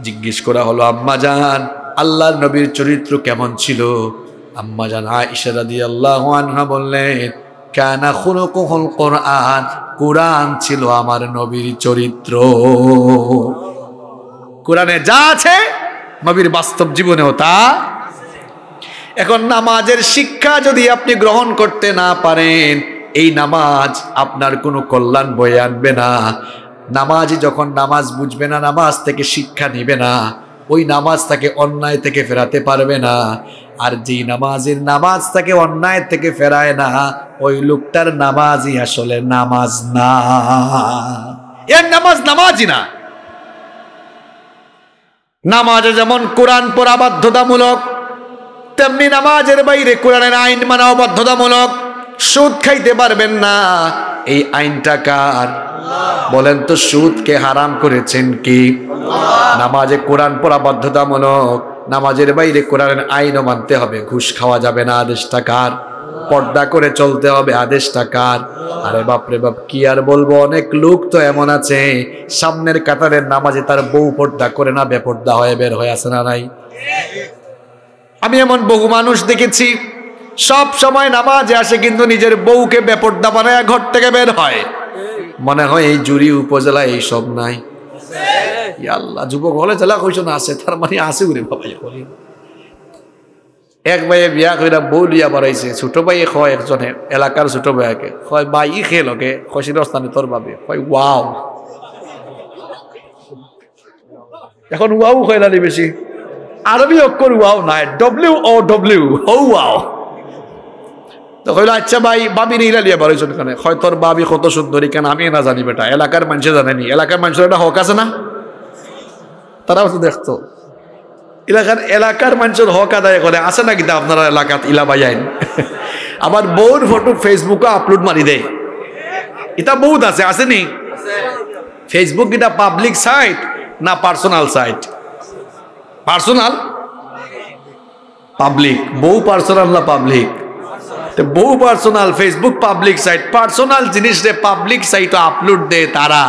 জিজ্ঞেস করা হলো আম্মা জান আল্লাহর নবীর চরিত্র কেমন ছিল আম্মা জান আয়েশা দিয়ে আল্লাহ আনহা বললেন কানা খুলুকুল কোরআন কোরআন ছিল আমার নবীর চরিত্র কোরআনে যা আছে নবীর বাস্তব জীবনেও তা এখন নামাজের শিক্ষা যদি আপনি গ্রহণ করতে না পারেন এই নামাজ আপনার কোনো কল্যাণ বয়ে আনবে না নামাজ যখন নামাজ বুঝবে না নামাজ থেকে শিক্ষা নেবে না ওই নামাজ তাকে অন্যায় থেকে ফেরাতে পারবে না আর যেই নামাজের নামাজ তাকে অন্যায় থেকে ফেরায় না ওই লোকটার নামাজই আসলে নামাজ না এর নামাজ নামাজই না নামাজে যেমন কোরআন পড়া বাধ্যতামূলক তেমনি নামাজের বাইরে কোরআনের আইন মানাও বাধ্যতামূলক সুদ খাইতে পারবেন না এই আইনটা কার বলেন তো সুদকে হারাম করেছেন কি নামাজে কোরআন পড়া বাধ্যতামূলক নামাজের বাইরে কোরআনের আইনও মানতে হবে ঘুষ খাওয়া যাবে না আদেশটা কার পর্দা করে চলতে হবে আদেশটা কার আরে বাপরে বাপ কি আর বলবো অনেক লোক তো এমন আছে সামনের কাতারের নামাজে তার বউ পর্দা করে না বেপর্দা হয়ে বের হয়ে আছে না নাই আমি এমন বহু মানুষ দেখেছি সব সময় নামাজে আসে কিন্তু নিজের বউকে বেপর্দা বানায় ঘর থেকে বের হয় মনে হয় এই জুরি উপজেলা এইসব নাই আল্লাহ যুবক হলে জেলা কইস না আছে তার মানে আছে উরে বাবা এক ভাইয়ে বিয়া কইরা বউ লিয়া বাড়াইছে ছোট ভাইয়ে খয় একজনে এলাকার ছোট ভাইয়াকে কয় বা ই খেয়ে লোকে খসির স্থানে তোর বাবে কয় ওয়াও এখন ওয়াও হয় না বেশি আরবি অক্ষর ওয়াও নাই ডব্লিউ ও ডব্লিউ ও ওয়াও তো কইলো আচ্ছা ভাই বাবি নিলা লিয়া বাড়াইছ কেন হয় তোর বাবি কত সুন্দরী কেন আমি না জানি বেটা এলাকার মানুষে জানেনি এলাকার মানুষের একটা হক আছে না তারাও তো দেখতো এলাকার এলাকার মানুষের হক আদায় করে আছে নাকি তা আপনারা এলাকাত ইলাবাই আইন আমার বউর ফটো ফেসবুকে আপলোড মারি দেয় এটা বহুত আছে আসেনি ফেসবুক এটা পাবলিক সাইট না পার্সোনাল সাইট পার্সোনাল পাবলিক বহু পার্সোনাল না পাবলিক বহু personal Facebook public site personal জিনিস রে পাবলিক সাইট আপলোড দে তারা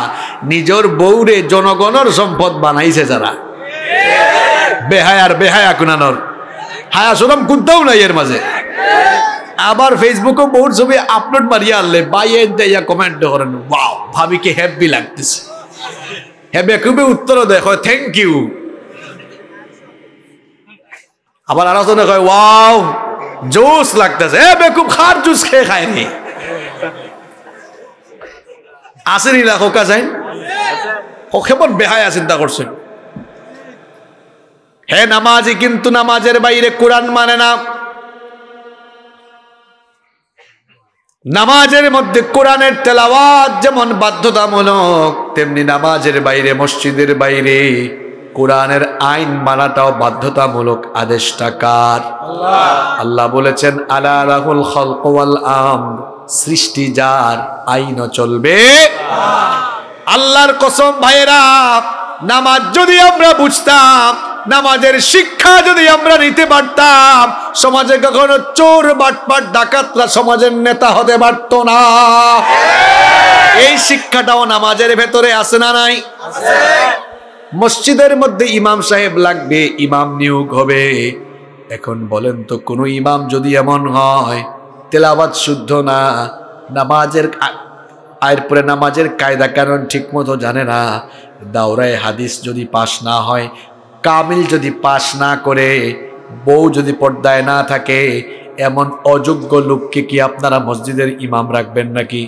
নিজের বউরে জনগণের সম্পদ বানাইছে যারা বেহায়ার বেহায়া কুনানোর হায়া সরম কুদ্দাও নাই এর মাঝে আবার ফেসবুকে বহুত ছবি আপলোড মারিয়া আনলে বাইয়ে দেয়া কমেন্ট করেন ওয়াও ভাবিকে হ্যাপি লাগতেছে হ্যাপি খুবই উত্তর দেখো থ্যাংক ইউ আবার আরো তো দেখো ওয়াও জোস লাগতেছে এ বেকুব খার জুস খেয়ে খায় নি আসেনি না খোকা যাই ও কেমন বেহায়া চিন্তা করছেন হে নামাজি কিন্তু নামাজের বাইরে কোরআন মানে না নামাজের মধ্যে কোরআনের তেলাওয়াত যেমন বাধ্যতামূলক তেমনি নামাজের বাইরে মসজিদের বাইরে কোরআনের আইন মানাটাও বাধ্যতামূলক আদেশটা কার আল্লাহ বলেছেন আলা রাহুল খলকওয়াল আম সৃষ্টি যার আইনও চলবে আল্লাহর কসম ভাইরা নামাজ যদি আমরা বুঝতাম নামাজের শিক্ষা যদি আমরা নিতে পারতাম সমাজে কখনো চোর বাটপাট ডাকাতরা সমাজের নেতা হতে পারত না এই শিক্ষাটাও নামাজের ভেতরে আছে না নাই মসজিদের মধ্যে ইমাম সাহেব লাগবে ইমাম নিয়োগ হবে এখন বলেন তো কোনো ইমাম যদি এমন হয় তেলাবাদ শুদ্ধ না নামাজের এরপরে নামাজের কায়দা কারণ ঠিকমতো জানে না দাওরায় হাদিস যদি পাশ না হয় কামিল যদি পাশ না করে বউ যদি পর্দায় না থাকে এমন অযোগ্য লোককে কি আপনারা মসজিদের ইমাম রাখবেন নাকি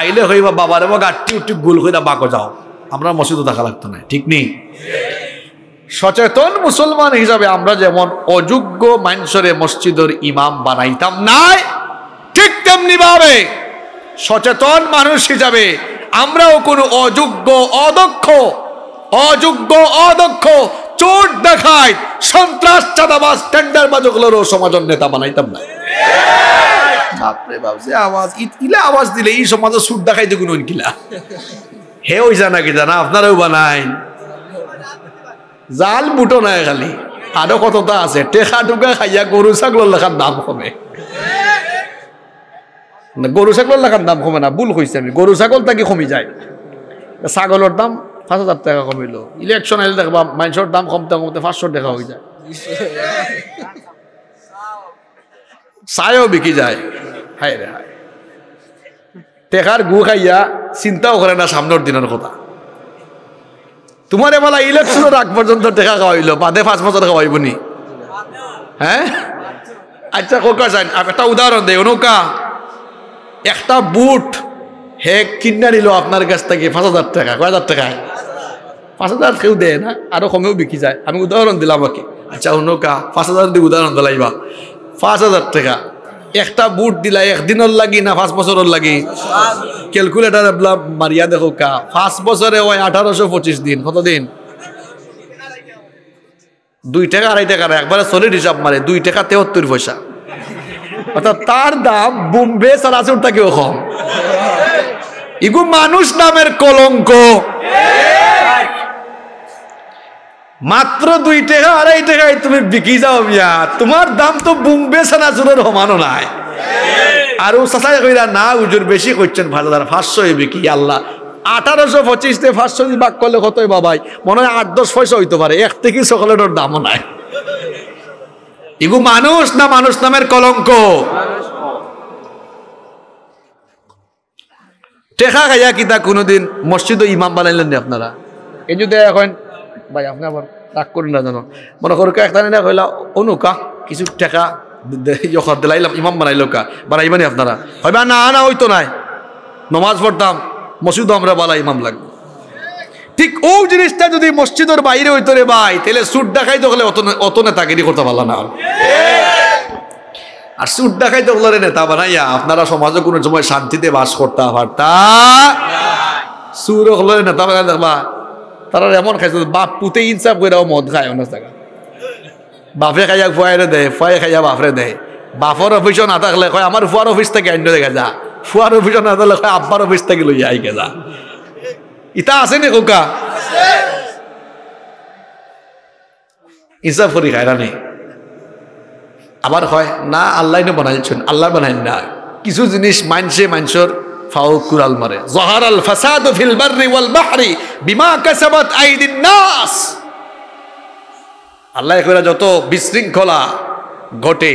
আইলে হইবা বাবার এবং আটটি উট্টি গুল হইলা বাঁকো যাও আমরা মসজিদও দেখা লাগতো না ঠিক নেই সচেতন মুসলমান হিসাবে আমরা যেমন অযোগ্য মানসরে মসজিদের ইমাম বানাইতাম নাই ঠিক তেমনি ভাবে সচেতন মানুষ হিসাবে আমরাও কোনো অযোগ্য অদক্ষ অযোগ্য অদক্ষ চোট দেখায় সন্ত্রাস চাঁদাবাজ টেন্ডার বাজগুলোরও সমাজন নেতা বানাইতাম না বাপ যে দিলে এই কোনো হে জানা কি জানা জাল নাই খালি আরো কত আছে টেকা টুকা খাইয়া গরু ছাগল লেখার দাম কমে গরু ছাগলের লাগার দাম কমে না ভুল হয়েছে আমি গরু ছাগল তাকে কমি যায় ছাগলের দাম পাঁচ হাজার টাকা কমিল ইলেকশন আসলে দেখবা মানুষের দাম কমতে কমতে পাঁচশো টাকা হয়ে যায় চায়ও বিকি যায় হায় রে হায় টেকার গু খাইয়া চিন্তাও করে না সামনের দিনের কথা তোমার এবার ইলেকশনের আগ পর্যন্ত টেকা খাওয়াইল বাদে পাঁচ বছর খাওয়াইব নি হ্যাঁ আচ্ছা কোকা একটা উদাহরণ দেয় অনুকা একটা বুট হে কিনা নিল আপনার কাছ থেকে পাঁচ হাজার টাকা কয় হাজার টাকা পাঁচ হাজার কেউ দেয় না আরো কমেও বিক্রি যায় আমি উদাহরণ দিলাম আমাকে আচ্ছা কা পাঁচ হাজার দিয়ে উদাহরণ দিলাইবা পাঁচ হাজার টাকা একটা বুট দিলা একদিনের লাগি না পাঁচ বছরের লাগি ক্যালকুলেটার মারিয়া দেখো কা পাঁচ বছরে ওই আঠারোশো পঁচিশ দিন কতদিন দুই টাকা আড়াই টাকা একবারে চলির হিসাব মারে দুই টাকা তেহত্তর পয়সা অর্থাৎ তার দাম বোম্বে সারাসুর থেকেও কম ইগু মানুষ নামের কলঙ্ক মাত্র দুই টাকা আড়াই টাকায় তুমি বিকি যাও মিয়া তোমার দাম তো সমানও নাই আর ও কইরা না উজুর বেশি করছেন ভালো দাঁড়া বিকি আল্লাহ আঠারোশো পঁচিশ থেকে পাঁচশো ভাগ করলে কতই বাবাই মনে হয় আট দশ পয়সা হইতে পারে এক থেকে সকলের দামও নাই এগু মানুষ না মানুষ নামের কলঙ্ক টেকা খাইয়া কিতা কোনোদিন মসজিদও ইমাম বানাইলেন নি আপনারা এই যদি এখন ভাই আপনি আবার রাগ করেন না জানো মনে করুকা একটা নিয়ে কইলা অনুকা কিছু টেকা যখন দিলাইলাম ইয়ে ইমাম বানাইল কা বানাইবানি আপনারা হয় না না ওই তো নাই নমাজ পড়তাম মসজিদ আমরা বালা ইমাম লাগবে ঠিক ও জিনিসটা যদি মসজিদের বাইরে হইতো রে ভাই তাহলে সুট ডাকাই হলে অত নেতা গিরি করতে পারল না আর সুট ডাকাই হলে নেতা বানাইয়া আপনারা সমাজে কোনো সময় শান্তিতে বাস করতে পারতা সুর হলে নেতা বানাই দেখবা তারা এমন খাইছে বাপ পুতে ইনসাফ করে মদ খায় অনেক জায়গা বাপে খাইয়া ফুয়ারে দেয় ফুয়ে খাইয়া বাপরে দেয় বাপর অফিসও না থাকলে কয় আমার ফুয়ার অফিস থেকে আইন দেখা যা ফুয়ার অফিসও না থাকলে কয় আব্বার অফিস থেকে লইয়া আইকে যা ইতা আছে নে কোকা ইসা ফরি আবার হয় না আল্লাহ বানাইছেন আল্লাহ বানাইন না কিছু জিনিস মানছে মানসর ফাও কুরাল মারে জহার আল ফাসাদ ফিল বাররি ওয়াল বাহরি বিমা কাসাবাত আইদিন নাস আল্লাহ যত বিশৃঙ্খলা ঘটে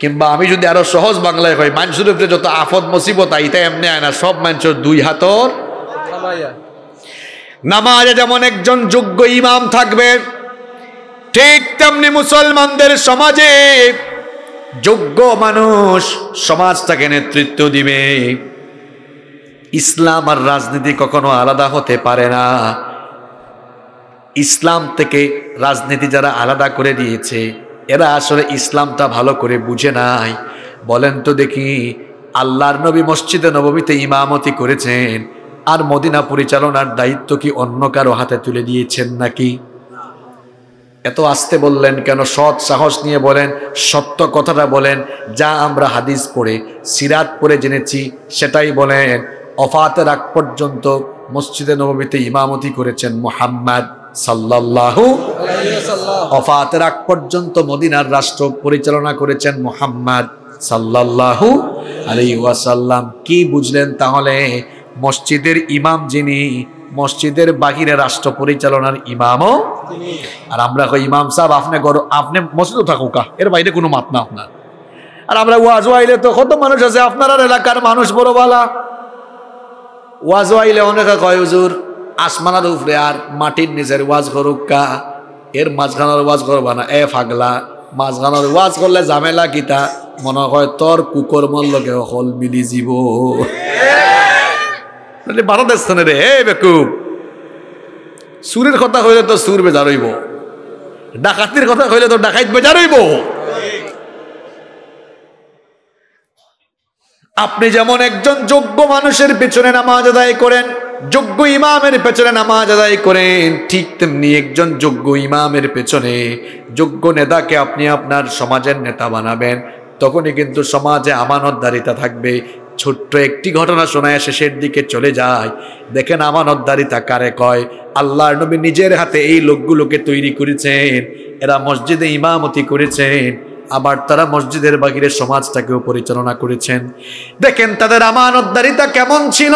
কিংবা আমি যদি আরো সহজ বাংলায় কই মানুষের উপরে যত আফদ মুসিবত আইতে এমনি আয় না সব মানুষের দুই হাতর নামাজে যেমন একজন যোগ্য ইমাম থাকবে ঠিক তেমনি মুসলমানদের সমাজে যোগ্য মানুষ সমাজটাকে নেতৃত্ব দিবে ইসলাম আর রাজনীতি কখনো আলাদা হতে পারে না ইসলাম থেকে রাজনীতি যারা আলাদা করে দিয়েছে এরা আসলে ইসলামটা ভালো করে বুঝে নাই বলেন তো দেখি আল্লাহর নবী মসজিদে নবমীতে ইমামতি করেছেন আর মদিনা পরিচালনার দায়িত্ব কি অন্য কারো হাতে তুলে দিয়েছেন নাকি এত আসতে বললেন কেন সৎ সাহস নিয়ে বলেন সত্য কথাটা বলেন যা আমরা হাদিস পড়ে সিরাত পড়ে জেনেছি সেটাই বলেন অফাতের আগ পর্যন্ত মসজিদে নবমীতে ইমামতি করেছেন মোহাম্মদ সাল্লাহু অফাতের আগ পর্যন্ত মদিনার রাষ্ট্র পরিচালনা করেছেন মোহাম্মদ সাল্লাহু আলি ওয়াসাল্লাম কি বুঝলেন তাহলে মসজিদের ইমাম যিনি মসজিদের বাহিরে রাষ্ট্র পরিচালনার ইমামও আর আমরা কই ইমাম সাহেব আপনি গর আপনি মসজিদও থাকুকা এর বাইরে কোনো মাত না আপনার আর আমরা ওয়াজ আইলে তো কত মানুষ আছে আপনার এলাকার মানুষ বড় বালা ওয়াজ আইলে অনেকে কয় হুজুর আসমানার উপরে আর মাটির নিচের ওয়াজ করুকা এর মাঝখানার ওয়াজ করবা না এ ফাগলা মাঝখানার ওয়াজ করলে জামেলা কিতা মনে হয় তোর কুকর মল্লকে হল মিলি জীব বারো দেশ স্থানে রে হে বেকুব সুরের কথা হইলে তো সুর বেজার হইব ডাকাতির কথা হইলে তো ডাকাইত বেজার হইব আপনি যেমন একজন যোগ্য মানুষের পেছনে নামাজ আদায় করেন যোগ্য ইমামের পেছনে নামাজ আদায় করেন ঠিক তেমনি একজন যোগ্য ইমামের পেছনে যোগ্য নেতাকে আপনি আপনার সমাজের নেতা বানাবেন তখনই কিন্তু সমাজে আমানতদারিতা থাকবে ছোট্ট একটি ঘটনা শোনায় শেষের দিকে চলে যায় দেখেন আমানতদারিতা কারে কয় আল্লাহর নবী নিজের হাতে এই লোকগুলোকে তৈরি করেছেন এরা মসজিদে ইমামতি করেছেন আবার তারা মসজিদের বাহিরে সমাজটাকেও পরিচালনা করেছেন দেখেন তাদের আমানতদারিতা কেমন ছিল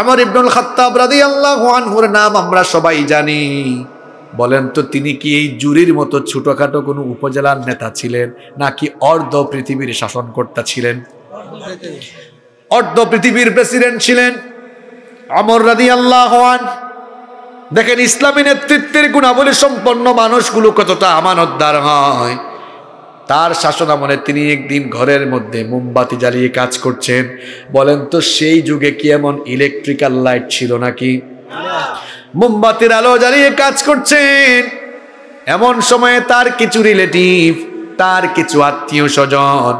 আমার ইবনুল খাত্তাব রাদি আল্লাহুর নাম আমরা সবাই জানি বলেন তো তিনি কি এই জুরির মতো ছোটোখাটো কোনো উপজেলার নেতা ছিলেন নাকি অর্ধ পৃথিবীর শাসনকর্তা ছিলেন অর্ধ পৃথিবীর প্রেসিডেন্ট ছিলেন আমর রাদি আল্লাহ দেখেন ইসলামী নেতৃত্বের গুণাবলী সম্পন্ন মানুষগুলো কতটা আমানতদার হয় তার শাসন আমলে তিনি একদিন ঘরের মধ্যে মোমবাতি জ্বালিয়ে কাজ করছেন বলেন তো সেই যুগে কি এমন ইলেকট্রিক্যাল লাইট ছিল নাকি মোমবাতির আলো জ্বালিয়ে কাজ করছেন এমন সময়ে তার কিছু রিলেটিভ তার কিছু আত্মীয় স্বজন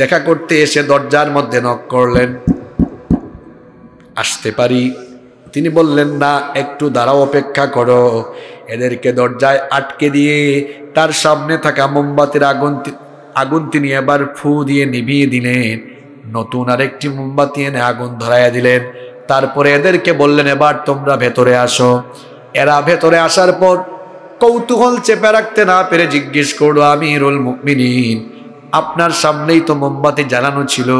দেখা করতে এসে দরজার মধ্যে নক করলেন আসতে পারি তিনি বললেন না একটু দাঁড়াও অপেক্ষা করো এদেরকে দরজায় আটকে দিয়ে তার সামনে থাকা মোমবাতির আগুন আগুন তিনি এবার ফু দিয়ে নিভিয়ে দিলেন নতুন আরেকটি মোমবাতি এনে আগুন ধরাইয়া দিলেন তারপরে এদেরকে বললেন এবার তোমরা ভেতরে আসো এরা ভেতরে আসার পর কৌতূহল চেপে রাখতে না পেরে জিজ্ঞেস করলো আমিরুল মুমিনিন আপনার সামনেই তো মোমবাতি জ্বালানো ছিল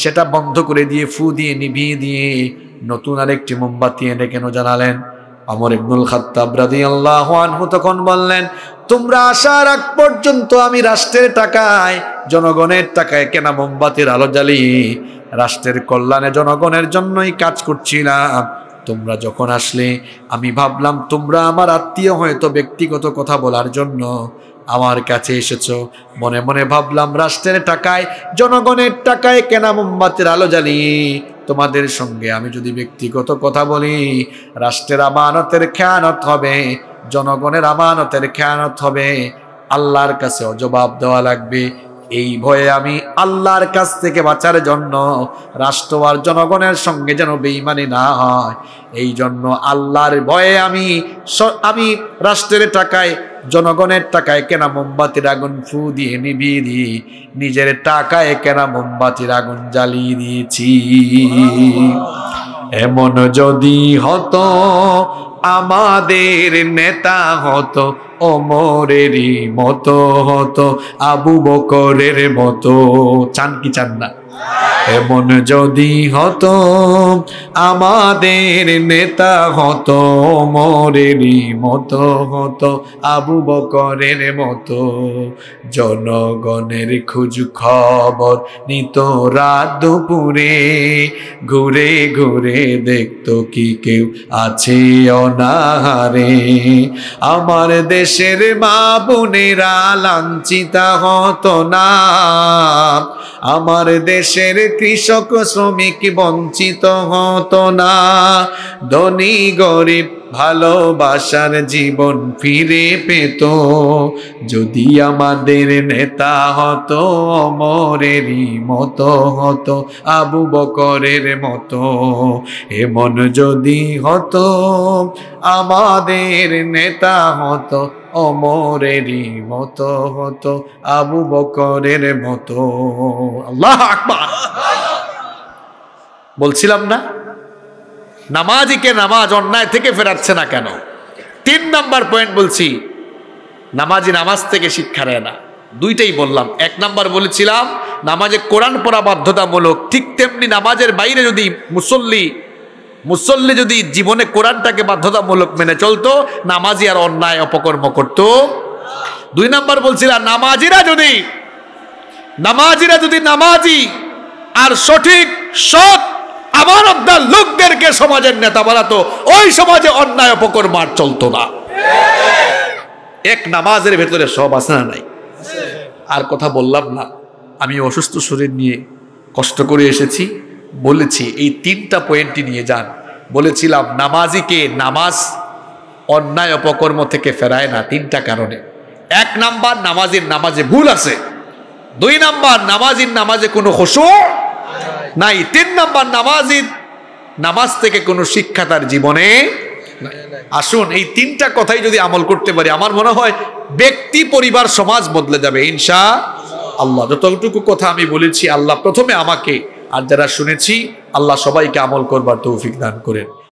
সেটা বন্ধ করে দিয়ে ফু দিয়ে নিভিয়ে দিয়ে নতুন আরেকটি মোমবাতি এনে কেন জানালেন অমর ইবনুল খাত্তাব আল্লাহ আনহু তখন বললেন তোমরা আসার আগ পর্যন্ত আমি রাষ্ট্রের টাকায় জনগণের টাকায় কেনা মোমবাতির আলো জ্বালিয়ে রাষ্ট্রের কল্যাণে জনগণের জন্যই কাজ করছিলাম তোমরা যখন আসলে আমি ভাবলাম তোমরা আমার আত্মীয় হয়তো ব্যক্তিগত কথা বলার জন্য আমার কাছে এসেছো মনে মনে ভাবলাম রাষ্ট্রের টাকায় জনগণের টাকায় কেনা মোমবাতির আলো জ্বালিয়ে তোমাদের সঙ্গে আমি যদি ব্যক্তিগত কথা বলি রাষ্ট্রের আমানতের খেয়ানত হবে জনগণের আমানতের খেয়ানত হবে আল্লাহর কাছে অজবাব দেওয়া লাগবে এই ভয়ে আমি আল্লাহর কাছ থেকে বাঁচার জন্য রাষ্ট্র আর জনগণের সঙ্গে যেন বেইমানি না হয় এই জন্য আল্লাহর ভয়ে আমি আমি রাষ্ট্রের টাকায় জনগণের টাকায় কেনা মোমবাতির আগুন ফু দিয়ে নিবিয়ে দিই নিজের টাকায় কেনা মোমবাতির আগুন জ্বালিয়ে দিয়েছি এমন যদি হতো আমাদের নেতা হতো ওমরেরই মতো হতো আবু বকরের মতো চান কি চান না এমন যদি হতো আমাদের নেতা হতো মোরেরই মতো হতো আবু বকরের মতো জনগণের খুঁজ খবর নিত রাত দুপুরে ঘুরে ঘুরে দেখতো কি কেউ আছে অনাহারে আমার দেশের মা বোনেরা লাঞ্ছিতা হতো না আমার দেশের কৃষক শ্রমিক বঞ্চিত হতো না ধনী গরিব ভালোবাসার জীবন ফিরে পেত যদি আমাদের নেতা হতো অমরেরই মতো হতো আবু বকরের মতো এমন যদি হতো আমাদের নেতা হতো অমরেরই মত হত আবু বকরের মত আল্লাহ আকবার বলছিলাম না নামাজিকে নামাজ অন্যায় থেকে ফেরাচ্ছে না কেন তিন নাম্বার পয়েন্ট বলছি নামাজি নামাজ থেকে শিক্ষা নেয় না দুইটাই বললাম এক নাম্বার বলেছিলাম নামাজে কোরআন পড়া বাধ্যতামূলক ঠিক তেমনি নামাজের বাইরে যদি মুসল্লি মুসল্লি যদি জীবনে কোরআনটাকে বাধ্যতামূলক মেনে চলতো নামাজি আর অন্যায় অপকর্ম করত দুই নাম্বার বলছিলাম নামাজিরা যদি নামাজিরা যদি নামাজি আর সঠিক সৎ আমার আপনার লোকদেরকে সমাজের নেতা বানাতো ওই সমাজে অন্যায় অপকর্ম আর চলতো না এক নামাজের ভেতরে সব আছে না নাই আর কথা বললাম না আমি অসুস্থ শরীর নিয়ে কষ্ট করে এসেছি বলেছি এই তিনটা পয়েন্টই নিয়ে যান বলেছিলাম নামাজিকে নামাজ অন্যায় অপকর্ম থেকে ফেরায় না তিনটা কারণে এক নাম্বার নামাজের নামাজে ভুল আছে দুই নাম্বার নামাজির নামাজে কোনো হসু নাই তিন নাম্বার নামাজির নামাজ থেকে কোনো শিক্ষা তার জীবনে আসুন এই তিনটা কথাই যদি আমল করতে পারি আমার মনে হয় ব্যক্তি পরিবার সমাজ বদলে যাবে ইনশা আল্লাহ যতটুকু কথা আমি বলেছি আল্লাহ প্রথমে আমাকে আর যারা শুনেছি আল্লাহ সবাইকে আমল করবার তৌফিক দান করেন